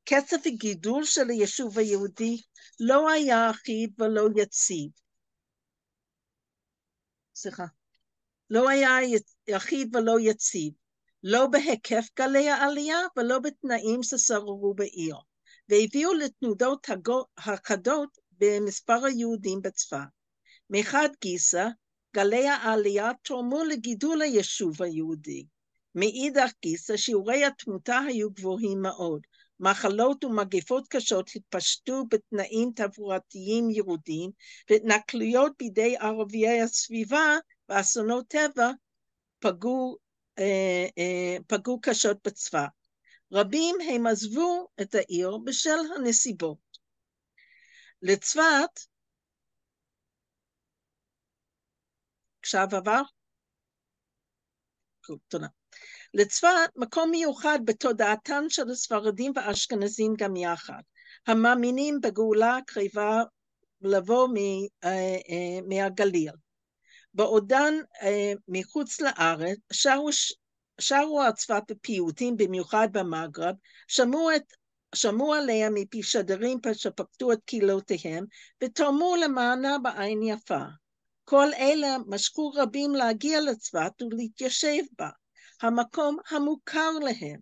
קצב הגידול של היישוב היהודי לא היה אחיד ולא יציב. סליחה. לא היה אחיד ולא יציב. לא בהיקף גלי העלייה ולא בתנאים ששררו בעיר, והביאו לתנודות הקדות במספר היהודים בצפת. מחד גיסא, גלי העלייה תרמו לגידול היישוב היהודי. מאידך גיסא, שיעורי התמותה היו גבוהים מאוד. מחלות ומגפות קשות התפשטו בתנאים תברואתיים ירודים, והתנכלויות בידי ערביי הסביבה ואסונות טבע פגעו אה, אה, פגעו קשות בצבא. רבים הם עזבו את העיר בשל הנסיבות. לצפת, עכשיו עבר? תודה. לצפת, מקום מיוחד בתודעתם של הספרדים והאשכנזים גם יחד, המאמינים בגאולה קרבה לבוא אה, מהגליל. בעודן אה, מחוץ לארץ, שרו, שרו הצפת הפיוטים, במיוחד במגרב, שמעו, את, שמעו עליה מפי שדרים שפקדו את קהילותיהם, ותרמו למענה בעין יפה. כל אלה משכו רבים להגיע לצפת ולהתיישב בה, המקום המוכר להם,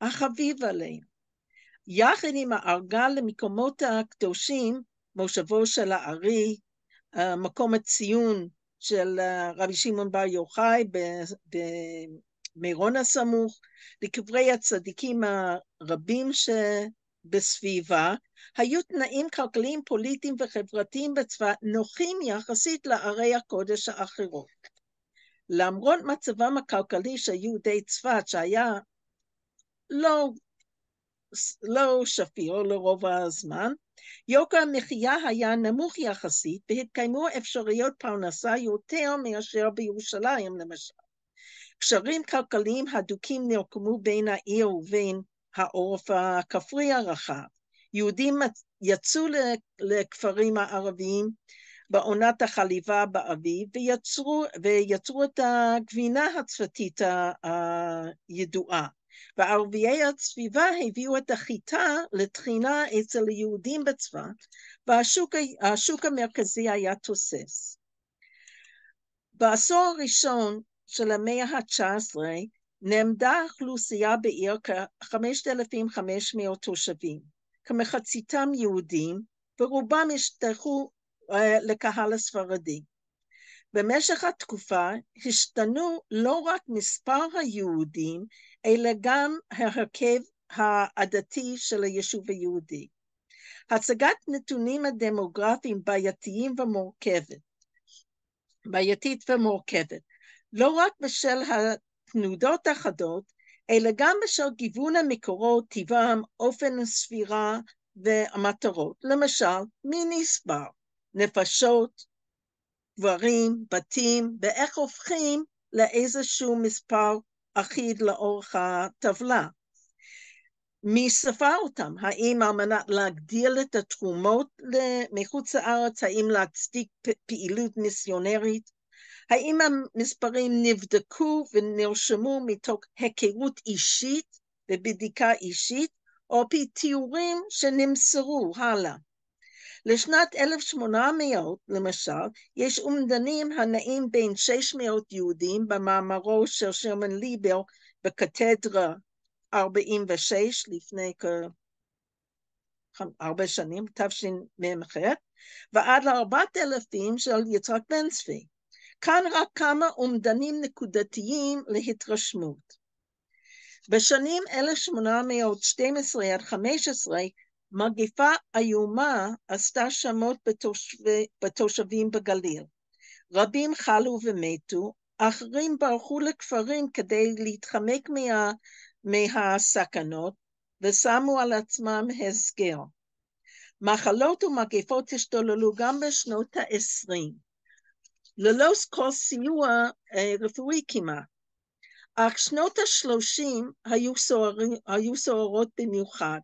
החביב עליהם. יחד עם הארגל למקומות הקדושים, מושבו של הארי, אה, מקום הציון של אה, רבי שמעון בר יוחאי במירון הסמוך, לקברי הצדיקים הרבים שבסביבה, היו תנאים כלכליים, פוליטיים וחברתיים בצבא נוחים יחסית לערי הקודש האחרות. למרות מצבם הכלכלי של יהודי צפת, שהיה לא, לא שפיר לרוב הזמן, יוקר המחיה היה נמוך יחסית והתקיימו אפשרויות פרנסה יותר מאשר בירושלים למשל. קשרים כלכליים הדוקים נרקמו בין העיר ובין העורף הכפרי הרחב. יהודים יצאו לכפרים הערביים בעונת החליבה באביב ויצרו, ויצרו את הגבינה הצפתית הידועה. וערביי הסביבה הביאו את החיטה לטחינה אצל היהודים בצפת, והשוק המרכזי היה תוסס. בעשור הראשון של המאה ה-19 נעמדה האוכלוסייה בעיר כ-5,500 תושבים, כמחציתם יהודים, ורובם השתייכו uh, לקהל הספרדי. במשך התקופה השתנו לא רק מספר היהודים, אלא גם ההרכב העדתי של היישוב היהודי. הצגת נתונים הדמוגרפיים בעייתיים ומורכבת, בעייתית ומורכבת, לא רק בשל התנודות החדות, אלא גם בשל גיוון המקורות, טבעם, אופן הספירה והמטרות. למשל, מי נסבר? נפשות, גברים, בתים, ואיך הופכים לאיזשהו מספר אחיד לאורך הטבלה. מי ספר אותם? האם על מנת להגדיל את התרומות מחוץ לארץ? האם להצדיק פעילות מיסיונרית? האם המספרים נבדקו ונרשמו מתוך היכרות אישית ובדיקה אישית, או פי תיאורים שנמסרו הלאה? לשנת 1800, למשל, יש אומדנים הנעים בין 600 יהודים במאמרו של שרמן ליבר בקתדרה 46 לפני כארבע שנים, תשמ"ח, ועד לארבעת אלפים של יצחק בן צבי. כאן רק כמה אומדנים נקודתיים להתרשמות. בשנים 1812 עד 15 מגיפה איומה עשתה שמות בתושב, בתושבים בגליל. רבים חלו ומתו, אחרים ברחו לכפרים כדי להתחמק מה, מהסכנות ושמו על עצמם הסגר. מחלות ומגפות השתוללו גם בשנות ה-20, ללא כל סיוע אה, רפואי כמעט. אך שנות ה-30 היו סוערות במיוחד.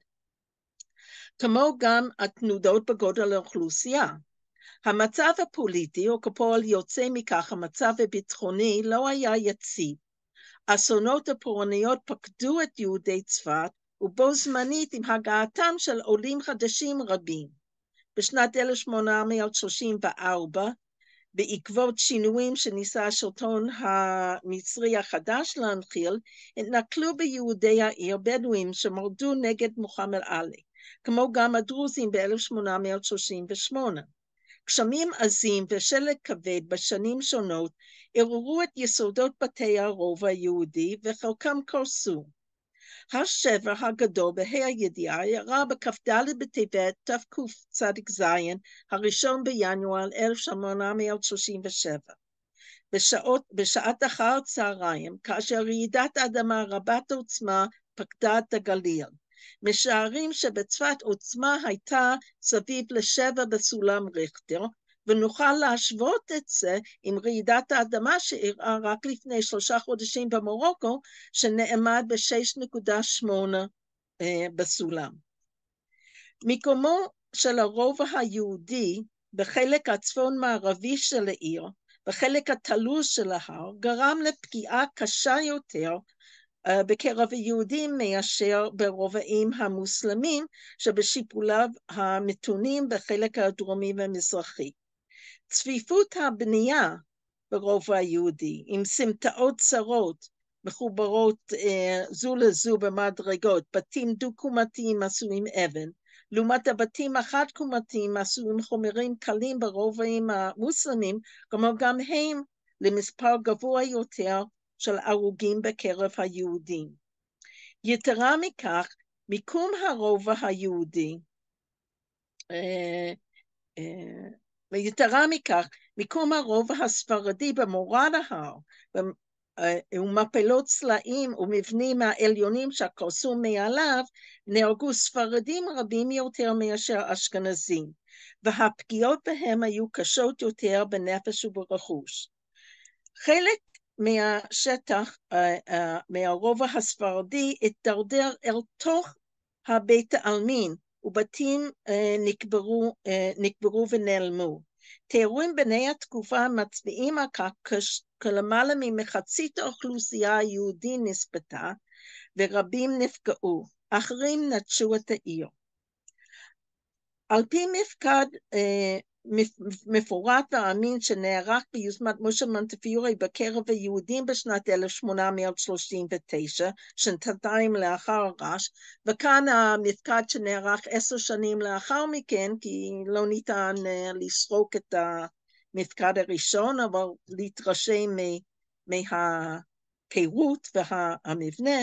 כמו גם התנודות בגודל האוכלוסייה. המצב הפוליטי, או כפועל יוצא מכך, המצב הביטחוני, לא היה יציב. אסונות הפורעניות פקדו את יהודי צפת, ובו זמנית עם הגעתם של עולים חדשים רבים. בשנת 1834, בעקבות שינויים שניסה השלטון המצרי החדש להנחיל, התנכלו ביהודי העיר בדואים שמרדו נגד מוחמד עלי. כמו גם הדרוזים ב-1838. גשמים עזים ושלג כבד בשנים שונות ערערו את יסודות בתי הרובע היהודי וחלקם קרסו. השבר הגדול בה"א הידיעה אירע בכ"ד בטבת תקצ"ז, הראשון בינואר 1837. בשעות, בשעת אחר הצהריים, כאשר רעידת אדמה רבת עוצמה פקדה את הגליל. משערים שבצפת עוצמה הייתה סביב לשבע בסולם ריכטר, ונוכל להשוות את זה עם רעידת האדמה שאירעה רק לפני שלושה חודשים במרוקו, שנאמד ב-6.8 אה, בסולם. מקומו של הרובע היהודי בחלק הצפון-מערבי של העיר, בחלק התלוש של ההר, גרם לפגיעה קשה יותר אה, בקרב היהודים מאשר ברובעים המוסלמים שבשיפוליו המתונים בחלק הדרומי והמזרחי. צפיפות הבנייה ברובע היהודי עם סמטאות צרות מחוברות אה, זו לזו במדרגות, בתים דו-קומתיים עשויים אבן, לעומת הבתים החד-קומתיים עשויים חומרים קלים ברובעים המוסלמים, כמו גם הם למספר גבוה יותר של הרוגים בקרב היהודים. יתרה מכך, מיקום הרובע היהודי, ויתרה אה, אה, מכך, מיקום הרובע הספרדי במורד ההר, אה, ומפלות סלעים ומבנים העליונים שקרסו מעליו, נהרגו ספרדים רבים יותר מאשר אשכנזים, והפגיעות בהם היו קשות יותר בנפש וברכוש. חלק מהשטח, אה, אה, מהרובע הספרדי, התדרדר אל תוך הבית העלמין, ובתים אה, נקברו, נקברו ונעלמו. תיאורים בני התקופה מצביעים על כך שלמעלה ממחצית האוכלוסייה היהודית נספתה, ורבים נפגעו, אחרים נטשו את העיר. על פי מפקד מפורט ואמין שנערך ביוזמת משה מנטפיורי בקרב היהודים בשנת 1839, שנתיים לאחר רש, וכאן המפקד שנערך עשר שנים לאחר מכן, כי לא ניתן אה, לסרוק את המפקד הראשון, אבל להתרשם מהקירות והמבנה.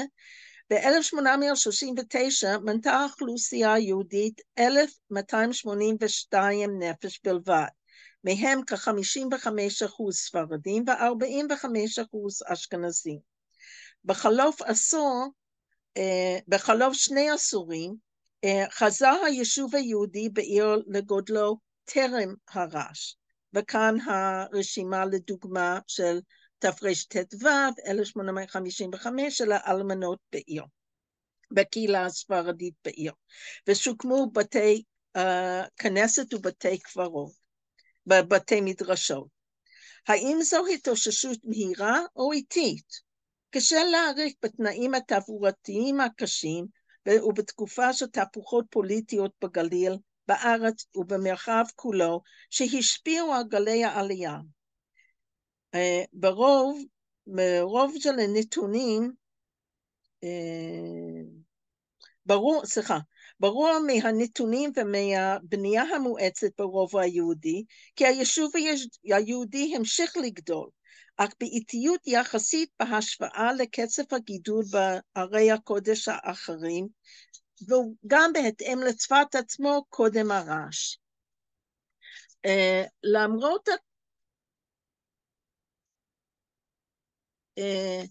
ב-1839 מנתה האוכלוסייה היהודית 1,282 נפש בלבד, מהם כ-55% ספרדים ו-45% אשכנזים. בחלוף עשור, אה, בחלוף שני עשורים, אה, חזר היישוב היהודי בעיר לגודלו טרם הרש, וכאן הרשימה לדוגמה של תרט"ו, 1855, של האלמנות בעיר, בקהילה הספרדית בעיר, ושוקמו בתי uh, כנסת ובתי קברות, בתי מדרשות. האם זו התאוששות מהירה או איטית? קשה להעריך בתנאים התעבורתיים הקשים ובתקופה של תהפוכות פוליטיות בגליל, בארץ ובמרחב כולו, שהשפיעו על גלי העלייה. אה, ברוב, ברוב של הנתונים, אה, ברור, סליחה, ברור מהנתונים ומהבנייה המואצת ברוב היהודי, כי היישוב היהודי המשיך לגדול, אך באיטיות יחסית בהשוואה לקצב הגידול בערי הקודש האחרים, וגם בהתאם לצפת עצמו קודם הרעש. אה, למרות אה,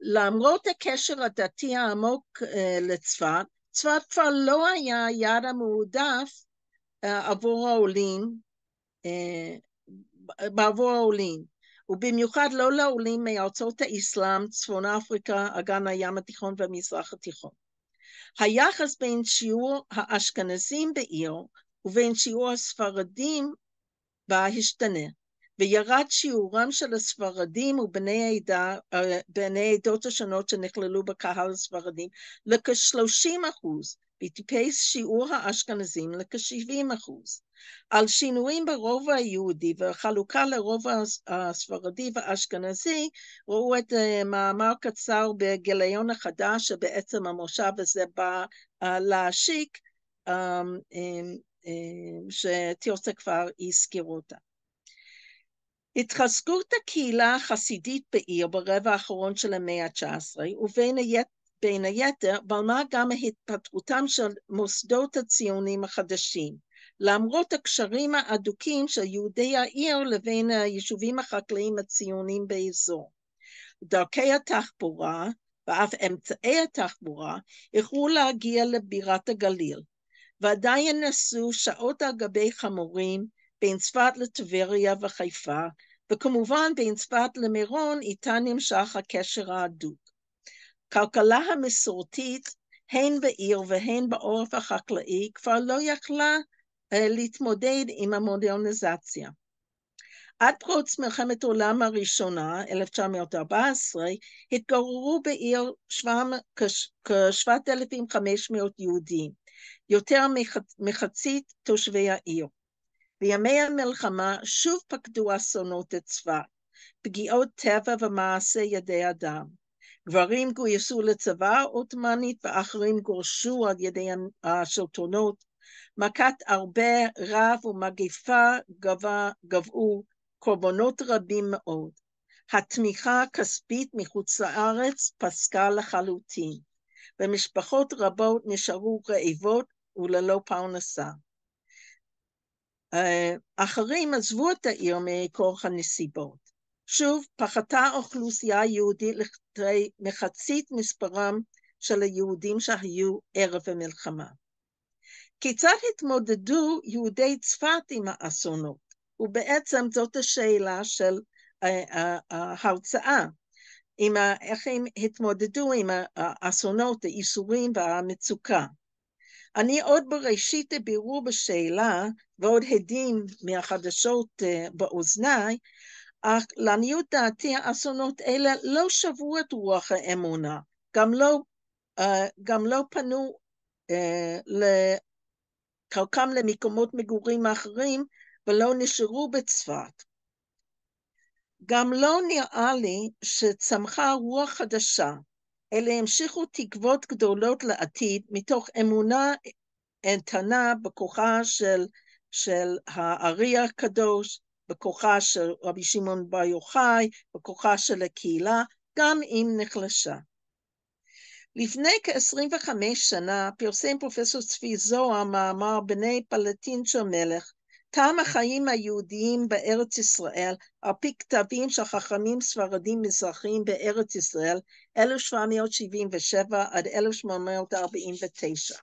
למרות הקשר הדתי העמוק אה, לצפת, צפת כבר לא היה היעד המועדף אה, עבור העולים, בעבור העולים, ובמיוחד לא לעולים מארצות האסלאם, צפון אפריקה, אגן הים התיכון והמזרח התיכון. היחס בין שיעור האשכנזים בעיר ובין שיעור הספרדים בה השתנה. וירד שיעורם של הספרדים ובני העדה, אה, בני העדות השונות שנכללו בקהל הספרדים לכ-30 אחוז, וטיפס שיעור האשכנזים לכ-70 אחוז. על שינויים ברובע היהודי וחלוקה לרובע הספרדי והאשכנזי, ראו את אה, מאמר קצר בגיליון החדש, שבעצם המושב הזה בא אה, להשיק, שתרצה כבר הזכיר אותה. התחזקות הקהילה החסידית בעיר ברבע האחרון של המאה ה-19, ובין היתר בין היתר בלמה גם התפטרותם של מוסדות הציונים החדשים, למרות הקשרים האדוקים של יהודי העיר לבין היישובים החקלאיים הציונים באזור. דרכי התחבורה ואף אמצעי התחבורה איחרו להגיע לבירת הגליל, ועדיין נסעו שעות על גבי חמורים בין צפת לטבריה וחיפה, וכמובן בין צפת למירון, איתה נמשך הקשר ההדוק. כלכלה המסורתית, הן בעיר והן בעורף החקלאי, כבר לא יכלה uh, להתמודד עם המודרניזציה. עד פרוץ מלחמת העולם הראשונה, 1914, התגוררו בעיר כ-7,500 יהודים, יותר מחצית תושבי העיר. בימי המלחמה שוב פקדו אסונות את צפת, פגיעות טבע ומעשה ידי אדם. גברים גויסו לצבא העות'מאנית ואחרים גורשו על ידי השלטונות. מכת הרבה רב ומגפה גבה, גבעו קורבנות רבים מאוד. התמיכה הכספית מחוץ לארץ פסקה לחלוטין, ומשפחות רבות נשארו רעבות וללא פרנסה. אה, אחרים עזבו את העיר מכורח הנסיבות. שוב, פחתה האוכלוסייה היהודית לכדי מחצית מספרם של היהודים שהיו ערב המלחמה. כיצד התמודדו יהודי צפת עם האסונות? ובעצם זאת השאלה של אה, אה, ההרצאה, עם ה, איך הם התמודדו עם האסונות, האיסורים והמצוקה. אני עוד בראשית הבירור בשאלה, ועוד הדים מהחדשות אה, באוזניי, אך לעניות דעתי האסונות אלה לא שברו את רוח האמונה, גם לא, אה, גם לא פנו חלקם אה, למקומות מגורים אחרים ולא נשארו בצפת. גם לא נראה לי שצמחה רוח חדשה אלה המשיכו תקוות גדולות לעתיד מתוך אמונה איתנה בכוחה של, של הארי הקדוש, בכוחה של רבי שמעון בר יוחאי, בכוחה של הקהילה, גם אם נחלשה. לפני כ-25 שנה פרסם פרופסור צבי זוהר מאמר בני פלטין של מלך, טעם החיים היהודיים בארץ ישראל, על פי כתבים של חכמים ספרדים מזרחיים בארץ ישראל, 1777 עד 1849.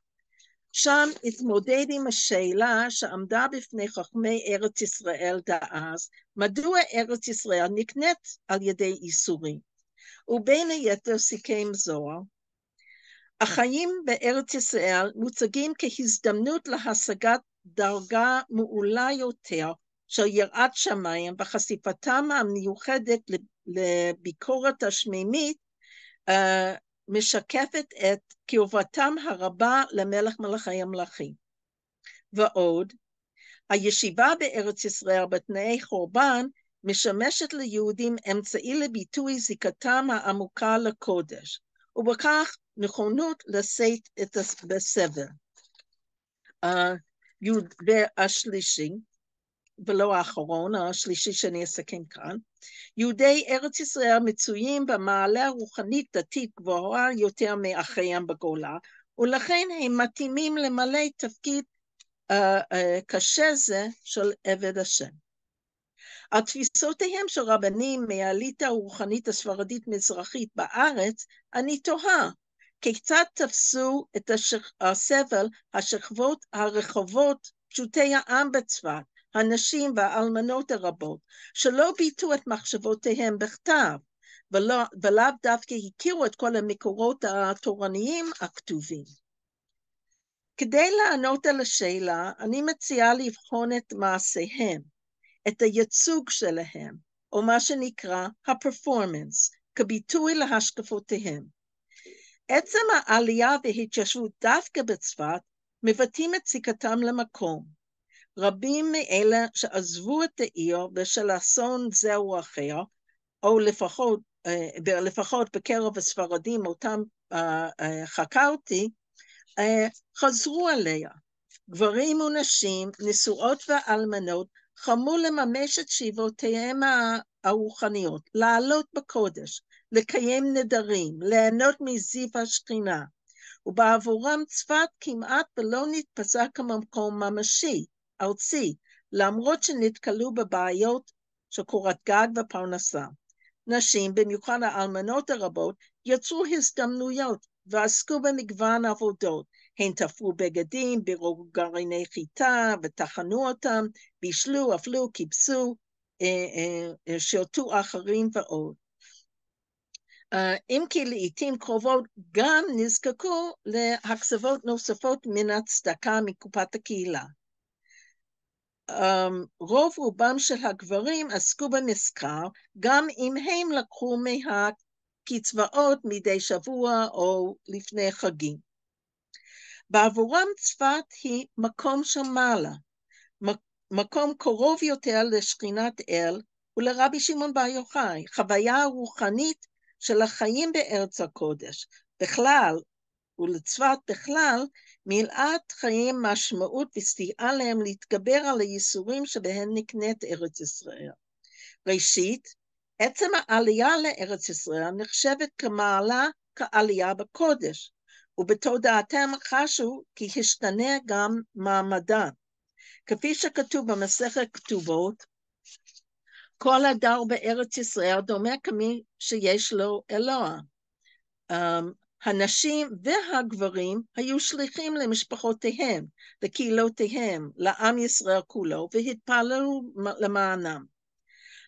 שם התמודד עם השאלה שעמדה בפני חכמי ארץ ישראל דאז, מדוע ארץ ישראל נקנית על ידי איסורים. ובין היתר סיכם זוהר, החיים בארץ ישראל מוצגים כהזדמנות להשגת דרגה מעולה יותר של יראת שמיים וחשיפתם המיוחדת לביקורת השמימית אה, משקפת את קרבתם הרבה למלך מלאכי המלאכים. ועוד, הישיבה בארץ ישראל בתנאי חורבן משמשת ליהודים אמצעי לביטוי זיקתם העמוקה לקודש, ובכך נכונות לשאת את הסבל. Uh, אה, י"ב השלישי, ולא האחרון, השלישי שאני אסכם כאן, יהודי ארץ ישראל מצויים במעלה רוחנית דתית גבוהה יותר מאחיהם בגולה, ולכן הם מתאימים למלא תפקיד uh, uh, קשה זה של עבד השם. על תפיסותיהם של רבנים מהאליטה הרוחנית הספרדית-מזרחית בארץ, אני תוהה כיצד תפסו את השכ... הסבל השכבות הרחובות, פשוטי העם בצפת, הנשים והאלמנות הרבות, שלא ביטו את מחשבותיהם בכתב, ולאו ולא, דווקא הכירו את כל המקורות התורניים הכתובים. כדי לענות על השאלה, אני מציעה לבחון את מעשיהם, את הייצוג שלהם, או מה שנקרא הפרפורמנס, כביטוי להשקפותיהם. עצם העלייה וההתיישבות דווקא בצפת מבטאים את זיקתם למקום. רבים מאלה שעזבו את העיר בשל אסון זה או אחר, או לפחות, אה, לפחות בקרב הספרדים אותם אה, אה, חקרתי, חזרו עליה. גברים ונשים, נשואות ואלמנות, חמו לממש את שאיבותיהם הרוחניות, לעלות בקודש, לקיים נדרים, ליהנות מזיו השכינה, ובעבורם צפת כמעט ולא נתפסה כמקום ממשי, ארצי, למרות שנתקלו בבעיות של קורת גג ופרנסה. נשים, במיוחד האלמנות הרבות, יצרו הזדמנויות ועסקו במגוון עבודות. הן תפרו בגדים, בירו גרעיני חיטה וטחנו אותם, בישלו, אפלו, כיבסו, אה, אה, אה, שירתו אחרים ועוד. אה, אם כי לעיתים קרובות גם נזקקו להקצבות נוספות מן הצדקה מקופת הקהילה. אמ, רוב רובם של הגברים עסקו במסחר, גם אם הם לקחו מהקצבאות מדי שבוע או לפני חגים. בעבורם צפת היא מקום של מעלה, מקום קרוב יותר לשכינת אל ולרבי שמעון בר יוחאי, חוויה רוחנית של החיים בארץ הקודש בכלל, ולצפת בכלל, מילאת חיים משמעות וסייעה להם להתגבר על הייסורים שבהם נקנית ארץ ישראל. ראשית, עצם העלייה לארץ ישראל נחשבת כמעלה כעלייה בקודש, ובתודעתם חשו כי השתנה גם מעמדה. כפי שכתוב במסכת כתובות, כל הדר בארץ ישראל דומה כמי שיש לו אלוה. אמ, הנשים והגברים היו שליחים למשפחותיהם, לקהילותיהם, לעם ישראל כולו, והתפללו למענם.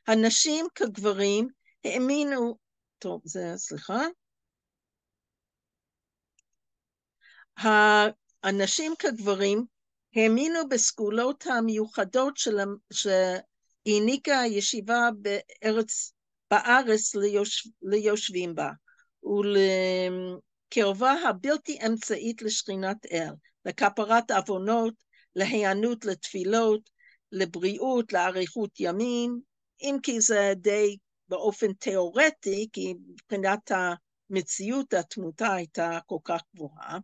הנשים כגברים האמינו, טוב, זה, סליחה. הנשים כגברים האמינו בסגולות המיוחדות של, של, העניקה הישיבה בארץ, בארץ ליוש, ליושבים בה, ולקרבה הבלתי אמצעית לשכינת אל, לכפרת עוונות, להיענות לתפילות, לבריאות, לאריכות ימים, אם כי זה די באופן תיאורטי, כי מבחינת המציאות התמותה הייתה כל כך גבוהה,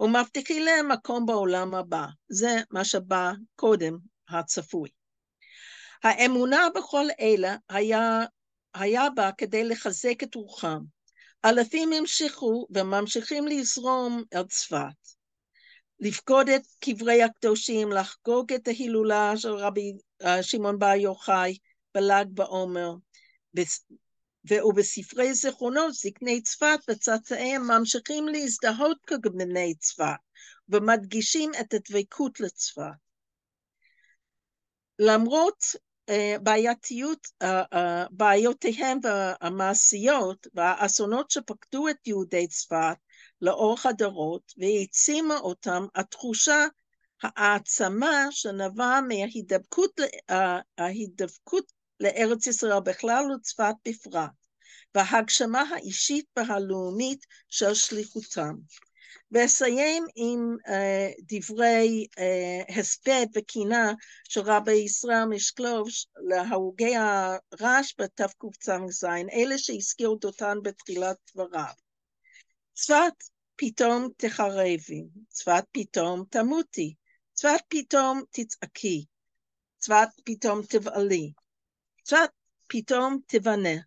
ומבטיחי להם מקום בעולם הבא. זה מה שבא קודם, הצפוי. האמונה בכל אלה היה, היה בה כדי לחזק את רוחם. אלפים המשיכו וממשיכים לזרום אל צפת. לפקוד את קברי הקדושים, לחגוג את ההילולה של רבי אה, שמעון בר יוחאי בל"ג בעומר, ובספרי זיכרונות זקני צפת וצאצאיהם ממשיכים להזדהות כגמני צפת ומדגישים את הדבקות לצפת. למרות אה, בעייתיות, אה, אה, בעיותיהם המעשיות והאסונות שפקדו את יהודי צפת לאורך הדורות והעצימה אותם התחושה העצמה שנבעה מההידבקות, ההידבקות לארץ ישראל בכלל וצפת בפרט, וההגשמה האישית והלאומית של שליחותם. ואסיים עם uh, דברי uh, הספד וקינה של רבי ישראל משקלוש להרוגי הרעש בתקצ"ז, אלה שהזכירו דותן בתחילת דבריו. צפת פתאום תחרבי, צפת פתאום תמותי, צפת פתאום תצעקי, צפת פתאום תבעלי, צפת פתאום תבנה,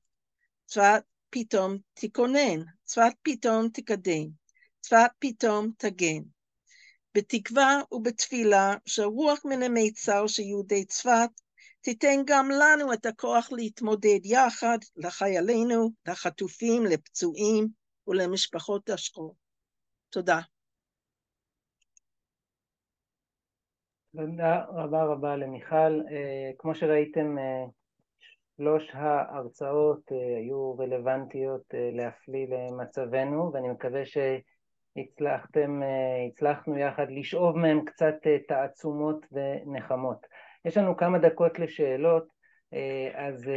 צפת פתאום תכונן, צפת פתאום תקדם. שפתך פתאום תגן. בתקווה ובתפילה שהרוח מן המיצר של יהודי צפת תיתן גם לנו את הכוח להתמודד יחד לחיילינו, לחטופים, לפצועים ולמשפחות השחור. תודה. תודה רבה רבה למיכל. אה, כמו שראיתם, אה, שלוש ההרצאות אה, היו רלוונטיות להפליא למצבנו, ואני מקווה ש... הצלחתם, אה, הצלחנו יחד לשאוב מהם קצת אה, תעצומות ונחמות. יש לנו כמה דקות לשאלות, אה, אז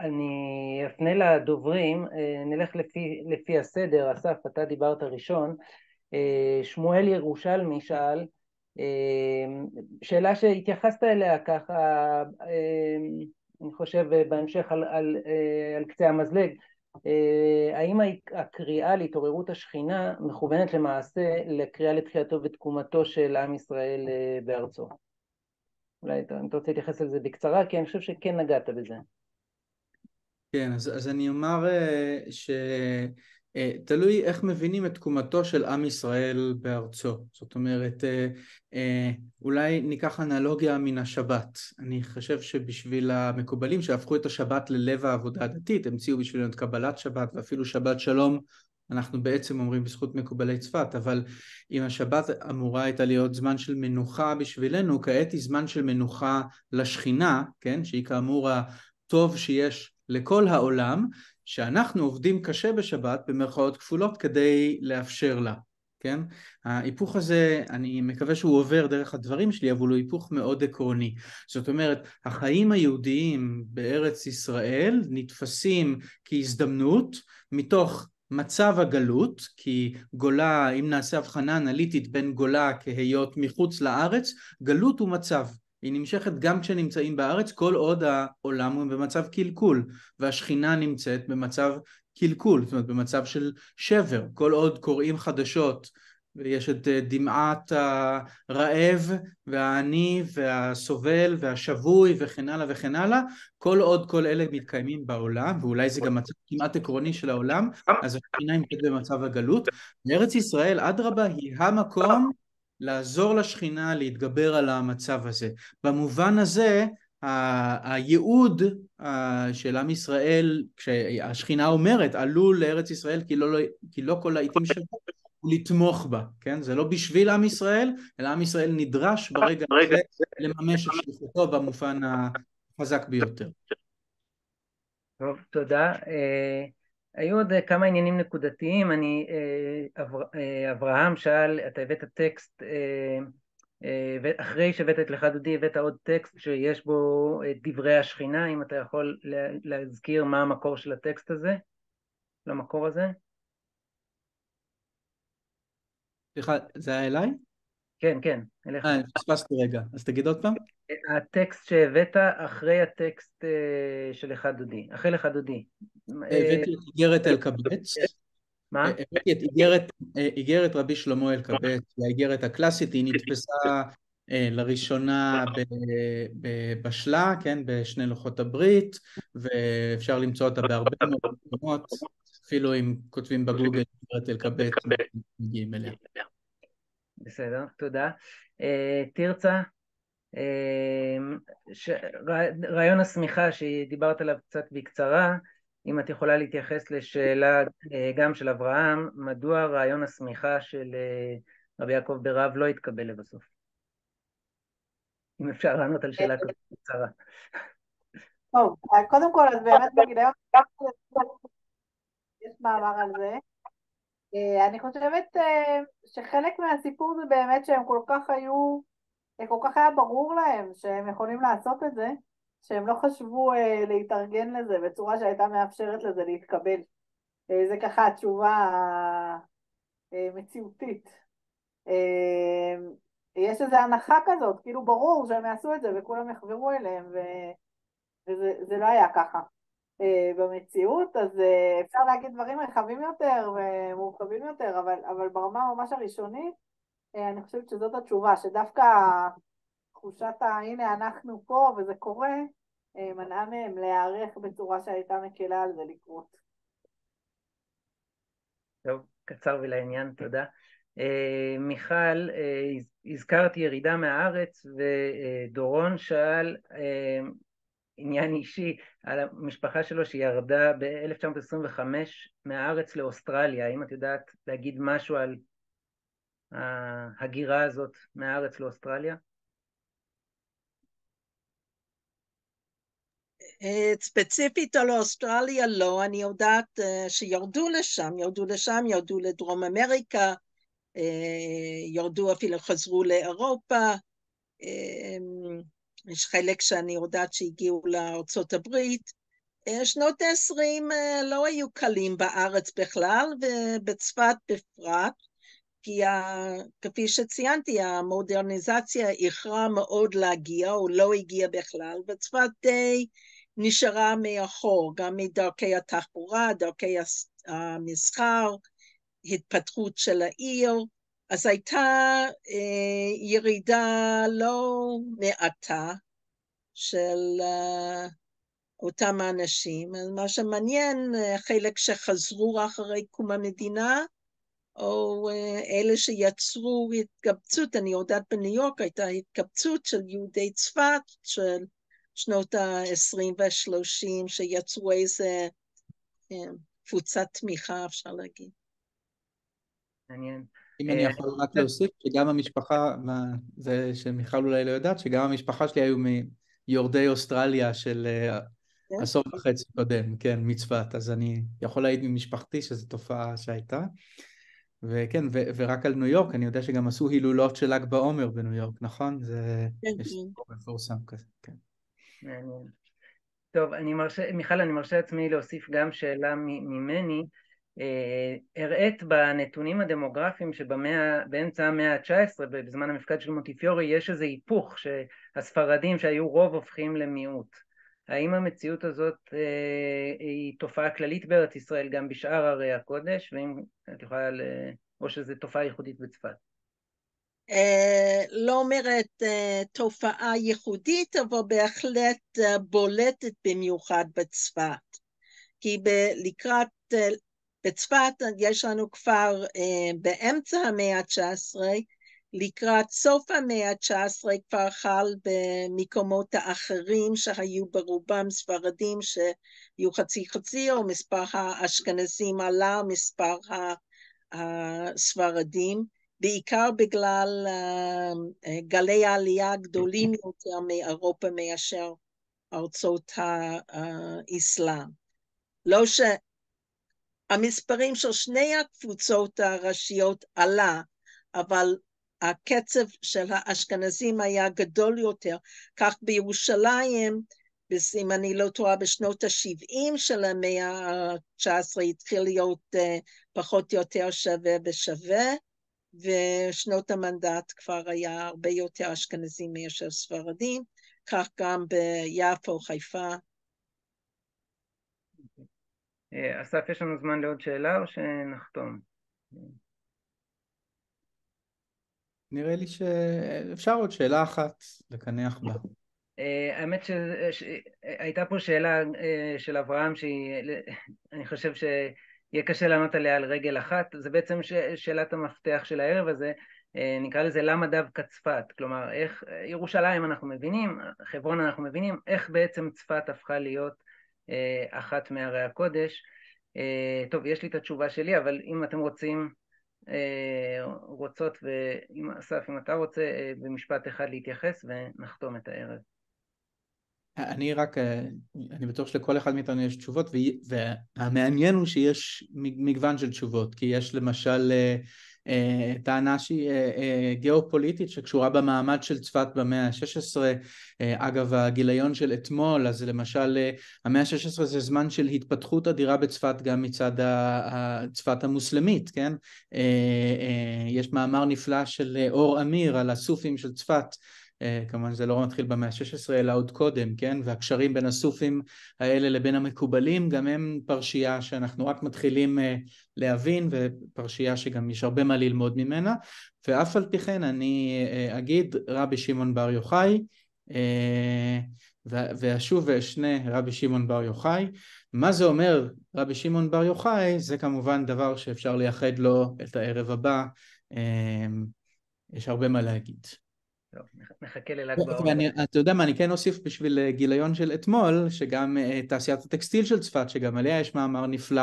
אני אפנה לדוברים, נלך לפי, לפי הסדר, אסף, אתה דיברת ראשון. שמואל ירושלמי שאל, שאלה שהתייחסת אליה ככה, אני חושב בהמשך על, על, על קצה המזלג, אה, האם הקריאה להתעוררות השכינה מכוונת למעשה לקריאה לתחייתו ותקומתו של עם ישראל אה, בארצו? אולי אתה רוצה להתייחס לזה בקצרה, כי אני חושב שכן נגעת בזה. כן, אז, אז אני אומר אה, ש... אה, תלוי איך מבינים את תקומתו של עם ישראל בארצו. זאת אומרת, אה, אה, אולי ניקח אנלוגיה מן השבת. אני חושב שבשביל המקובלים שהפכו את השבת ללב העבודה הדתית, המציאו בשבילנו את קבלת שבת ואפילו שבת שלום, אנחנו בעצם אומרים בזכות מקובלי צפת, אבל אם השבת אמורה הייתה להיות זמן של מנוחה בשבילנו, כעת היא זמן של מנוחה לשכינה, כן, שהיא כאמור הטוב שיש לכל העולם, שאנחנו עובדים קשה בשבת במרכאות כפולות כדי לאפשר לה, כן? ההיפוך הזה, אני מקווה שהוא עובר דרך הדברים שלי, אבל הוא היפוך מאוד עקרוני. זאת אומרת, החיים היהודיים בארץ ישראל נתפסים כהזדמנות מתוך מצב הגלות, כי גולה, אם נעשה הבחנה אנליטית בין גולה כהיות מחוץ לארץ, גלות הוא מצב. היא נמשכת גם כשנמצאים בארץ, כל עוד העולם הוא במצב קלקול, והשכינה נמצאת במצב קלקול, זאת אומרת במצב של שבר, כל עוד קוראים חדשות ויש את אה, דמעת הרעב והעני והסובל והשבוי וכן הלאה וכן הלאה, כל עוד כל אלה מתקיימים בעולם, ואולי זה גם מצב כמעט עקרוני של העולם, אז השכינה נמצאת במצב הגלות. ארץ ישראל, אדרבה, היא המקום לעזור לשכינה להתגבר על המצב הזה. במובן הזה הייעוד של עם ישראל, כשהשכינה אומרת עלו לארץ ישראל כי לא, כי לא כל העיתים שלו, הוא לתמוך בה, כן? זה לא בשביל עם ישראל, אלא עם ישראל נדרש ברגע הזה לממש את שליחותו במובן החזק ביותר. טוב, תודה. אה, היו עוד אה, כמה עניינים נקודתיים, אני, אה, אבר, אה, אברהם שאל, אתה הבאת טקסט, אחרי שהבאת את לך דודי הבאת עוד טקסט שיש בו את דברי השכינה, אם אתה יכול להזכיר מה המקור של הטקסט הזה, למקור הזה? סליחה, זה היה אליי? כן, כן, אליך. אה, פספסתי רגע, אז תגיד עוד פעם. הטקסט שהבאת אחרי הטקסט אה, של אחד דודי, אחרי לך דודי. אה, הבאתי את איגרת אה, אלקבץ. מה? הבאתי את איגרת, רבי שלמה אלקבץ, האיגרת הקלאסית, היא נתפסה לראשונה בשלה, כן, בשני לוחות הברית, ואפשר למצוא אותה בהרבה מאוד מקומות, אפילו אם כותבים בגוגל איגרת אלקבץ, מגיעים אליה. בסדר, תודה. תרצה? אה, ש... רעיון השמיכה שדיברת עליו קצת בקצרה, אם את יכולה להתייחס לשאלה אה, גם של אברהם, מדוע רעיון השמיכה של אה, רבי יעקב ברב לא התקבל לבסוף? אם אפשר לענות על שאלה כזאת בקצרה. טוב, קודם כל, אז באמת בגיליון יש מאמר על זה. אני חושבת שחלק מהסיפור זה באמת שהם כל כך היו זה כל כך היה ברור להם שהם יכולים לעשות את זה, שהם לא חשבו אה, להתארגן לזה בצורה שהייתה מאפשרת לזה להתקבל. אה, זה ככה התשובה המציאותית. אה, אה, יש איזו הנחה כזאת, כאילו ברור שהם יעשו את זה וכולם יחברו אליהם, ו... וזה לא היה ככה. אה, במציאות, אז אה, אפשר להגיד דברים רחבים יותר ומורכבים יותר, אבל, אבל ברמה ממש הראשונית אה, אני חושבת שזאת התשובה, שדווקא תחושת ה"הנה אנחנו פה וזה קורה" אה, מנעה מהם להיערך בצורה שהייתה מקלה על זה לקרות. טוב, קצר ולעניין, תודה. אה, מיכל, הזכרת ירידה מהארץ ודורון שאל עניין אישי על המשפחה שלו שירדה ב-1925 מהארץ לאוסטרליה, האם את יודעת להגיד משהו על ההגירה הזאת מהארץ לאוסטרליה? אה, ספציפית על אוסטרליה לא, אני יודעת אה, שירדו לשם, ירדו לשם, ירדו לדרום אמריקה, אה, ירדו אפילו חזרו לאירופה, יש חלק שאני יודעת שהגיעו לארצות הברית. שנות ה-20 לא היו קלים בארץ בכלל ובצפת בפרט. כי ה, כפי שציינתי, המודרניזציה איחרה מאוד להגיע, או לא הגיעה בכלל, וצפת די נשארה מאחור, גם מדרכי התחבורה, דרכי המסחר, התפתחות של העיר, אז הייתה אה, ירידה לא מעטה של אה, אותם האנשים. מה שמעניין, אה, חלק שחזרו אחרי קום המדינה, או אה, אלה שיצרו התקבצות, אני יודעת בניו יורק הייתה התקבצות של יהודי צפת של שנות ה-20 וה-30, שיצרו איזה אה, קבוצת תמיכה, אפשר להגיד. מעניין. אם אני אה, יכול רק להוסיף, שגם המשפחה, זה שמיכל אולי לא יודעת, שגם המשפחה שלי היו מיורדי אוסטרליה של כן. עשור וחצי קודם, כן, מצפת, אז אני יכול להעיד ממשפחתי שזו תופעה שהייתה. וכן, ו- ורק על ניו יורק, אני יודע שגם עשו הילולות של ל"ג בעומר בניו יורק, נכון? זה... כן, כן. יש סיפור מפורסם כזה, כן. מעניין. טוב, אני מרשה, מיכל, אני מרשה לעצמי להוסיף גם שאלה ממני. אה, הראית בנתונים הדמוגרפיים שבאמצע המאה ה-19, בזמן המפקד של מוטיפיורי, יש איזה היפוך שהספרדים שהיו רוב הופכים למיעוט. האם המציאות הזאת אה, היא תופעה כללית בארץ ישראל גם בשאר ערי הקודש, ואם את יכולה, ל... או שזו תופעה ייחודית בצפת? אה, לא אומרת אה, תופעה ייחודית, אבל בהחלט אה, בולטת במיוחד בצפת. כי ב- לקראת, בצפת יש לנו כבר באמצע המאה ה-19 לקראת סוף המאה ה-19 כבר חל במקומות האחרים שהיו ברובם ספרדים שהיו חצי חצי או מספר האשכנזים עלה מספר הספרדים בעיקר בגלל אה, גלי העלייה הגדולים יותר מאירופה מאשר ארצות האסלאם. לא שהמספרים המספרים של שני הקבוצות הראשיות עלה, אבל הקצב של האשכנזים היה גדול יותר, כך בירושלים, אם אני לא טועה, בשנות ה-70 של המאה ה-19 התחיל להיות אה, פחות או יותר שווה בשווה, ושנות המנדט כבר היה הרבה יותר אשכנזים מאשר ספרדים, כך גם ביפו, חיפה. אוקיי. אה, אסף, יש לנו זמן לעוד שאלה או שנחתום? נראה לי שאפשר עוד שאלה אחת לקנח בה. אה, האמת שהייתה פה שאלה אה, של אברהם שאני חושב שיהיה קשה לענות עליה על רגל אחת, זה בעצם שאלת המפתח של הערב הזה, אה, נקרא לזה למה דווקא צפת, כלומר איך ירושלים אנחנו מבינים, חברון אנחנו מבינים, איך בעצם צפת הפכה להיות אחת מערי הקודש. טוב, יש לי את התשובה שלי, אבל אם אתם רוצים אה, רוצות, ואסף, אם אתה רוצה אה, במשפט אחד להתייחס ונחתום את הערב. אני רק, אה, אני בטוח שלכל אחד מאיתנו יש תשובות, והמעניין הוא שיש מגוון של תשובות, כי יש למשל אה, טענה שהיא אה, אה, גיאופוליטית שקשורה במעמד של צפת במאה ה-16 אגב הגיליון של אתמול אז למשל המאה ה-16 זה זמן של התפתחות אדירה בצפת גם מצד צפת המוסלמית כן יש מאמר נפלא של אור אמיר על הסופים של צפת אה, כמובן זה לא מתחיל במאה ה-16 אלא עוד קודם, כן? והקשרים בין הסופים האלה לבין המקובלים גם הם פרשייה שאנחנו רק מתחילים אה, להבין ופרשייה שגם יש הרבה מה ללמוד ממנה ואף על פי כן אני אה, אגיד רבי שמעון בר יוחאי ואשוב ואשנה רבי שמעון בר יוחאי. מה זה אומר רבי שמעון בר יוחאי? זה כמובן דבר שאפשר לייחד לו את הערב הבא. יש הרבה מה להגיד. טוב, נחכה לל"ג בעולם. אתה יודע מה, אני כן אוסיף בשביל אה, גיליון של אתמול, שגם אה, תעשיית הטקסטיל של צפת, שגם עליה יש מאמר נפלא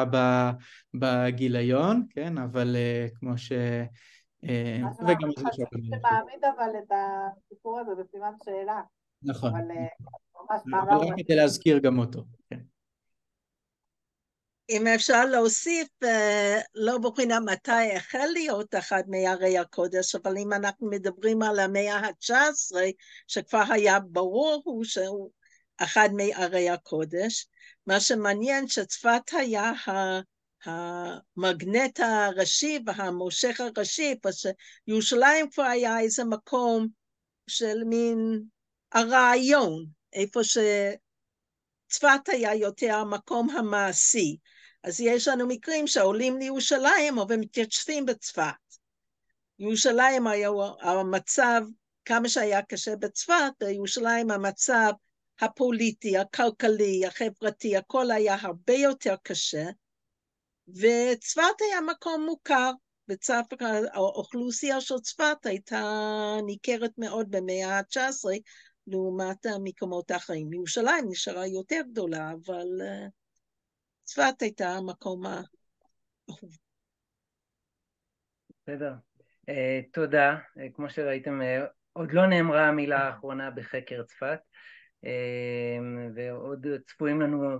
בגיליון, כן, אבל אה, כמו ש... וגם זה שם. זה מעמיד אבל את הסיפור הזה בסימן שאלה. נכון. אבל ממש מאמר... רק כדי להזכיר גם אותו, כן. אם אפשר להוסיף, אה, לא מבחינה מתי החל להיות אחד מערי הקודש, אבל אם אנחנו מדברים על המאה ה-19, שכבר היה ברור הוא שהוא אחד מערי הקודש, מה שמעניין שצפת היה המגנט הראשי והמושך הראשי, ירושלים כבר היה איזה מקום של מין הרעיון, איפה שצפת היה יותר המקום המעשי, אז יש לנו מקרים שהעולים לירושלים או מתיישבים בצפת. ירושלים היה המצב, כמה שהיה קשה בצפת, בירושלים המצב הפוליטי, הכלכלי, החברתי, הכל היה הרבה יותר קשה, וצפת היה מקום מוכר. וצפת, האוכלוסייה של צפת הייתה ניכרת מאוד במאה ה-19 לעומת המקומות האחרים. ירושלים נשארה יותר גדולה, אבל... אה, צפת הייתה המקום האהוב. בסדר. Uh, תודה. Uh, כמו שראיתם, uh, עוד לא נאמרה המילה האחרונה בחקר צפת, ועוד צפויים לנו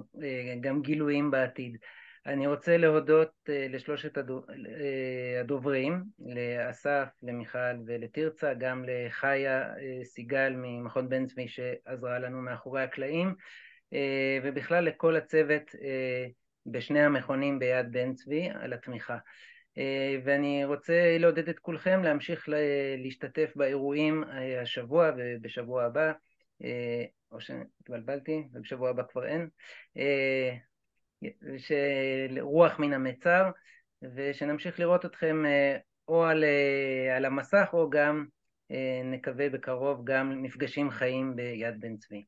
גם גילויים בעתיד. אני רוצה להודות לשלושת הדוב... הדוברים, לאסף, למיכל ולתרצה, גם לחיה סיגל ממכון בן צבי שעזרה לנו מאחורי הקלעים, ובכלל לכל הצוות בשני המכונים ביד בן צבי על התמיכה. אה, ואני רוצה לעודד את כולכם להמשיך להשתתף באירועים אה, השבוע ובשבוע הבא, אה, או שהתבלבלתי, ובשבוע הבא כבר אין, של רוח מן המצר, ושנמשיך לראות אתכם או על, על המסך או גם נקווה בקרוב גם מפגשים חיים ביד בן צבי.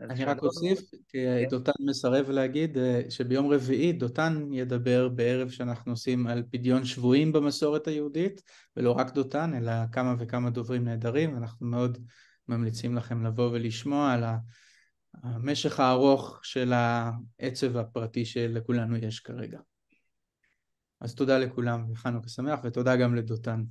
אני כן, רק אוסיף כי כן. דותן מסרב להגיד אה, שביום רביעי דותן ידבר בערב שאנחנו עושים על פדיון שבויים במסורת היהודית ולא רק דותן אלא כמה וכמה דוברים נהדרים ואנחנו מאוד ממליצים לכם לבוא ולשמוע על המשך הארוך של העצב הפרטי שלכולנו יש כרגע. אז תודה לכולם וחנוכה שמח ותודה גם לדותן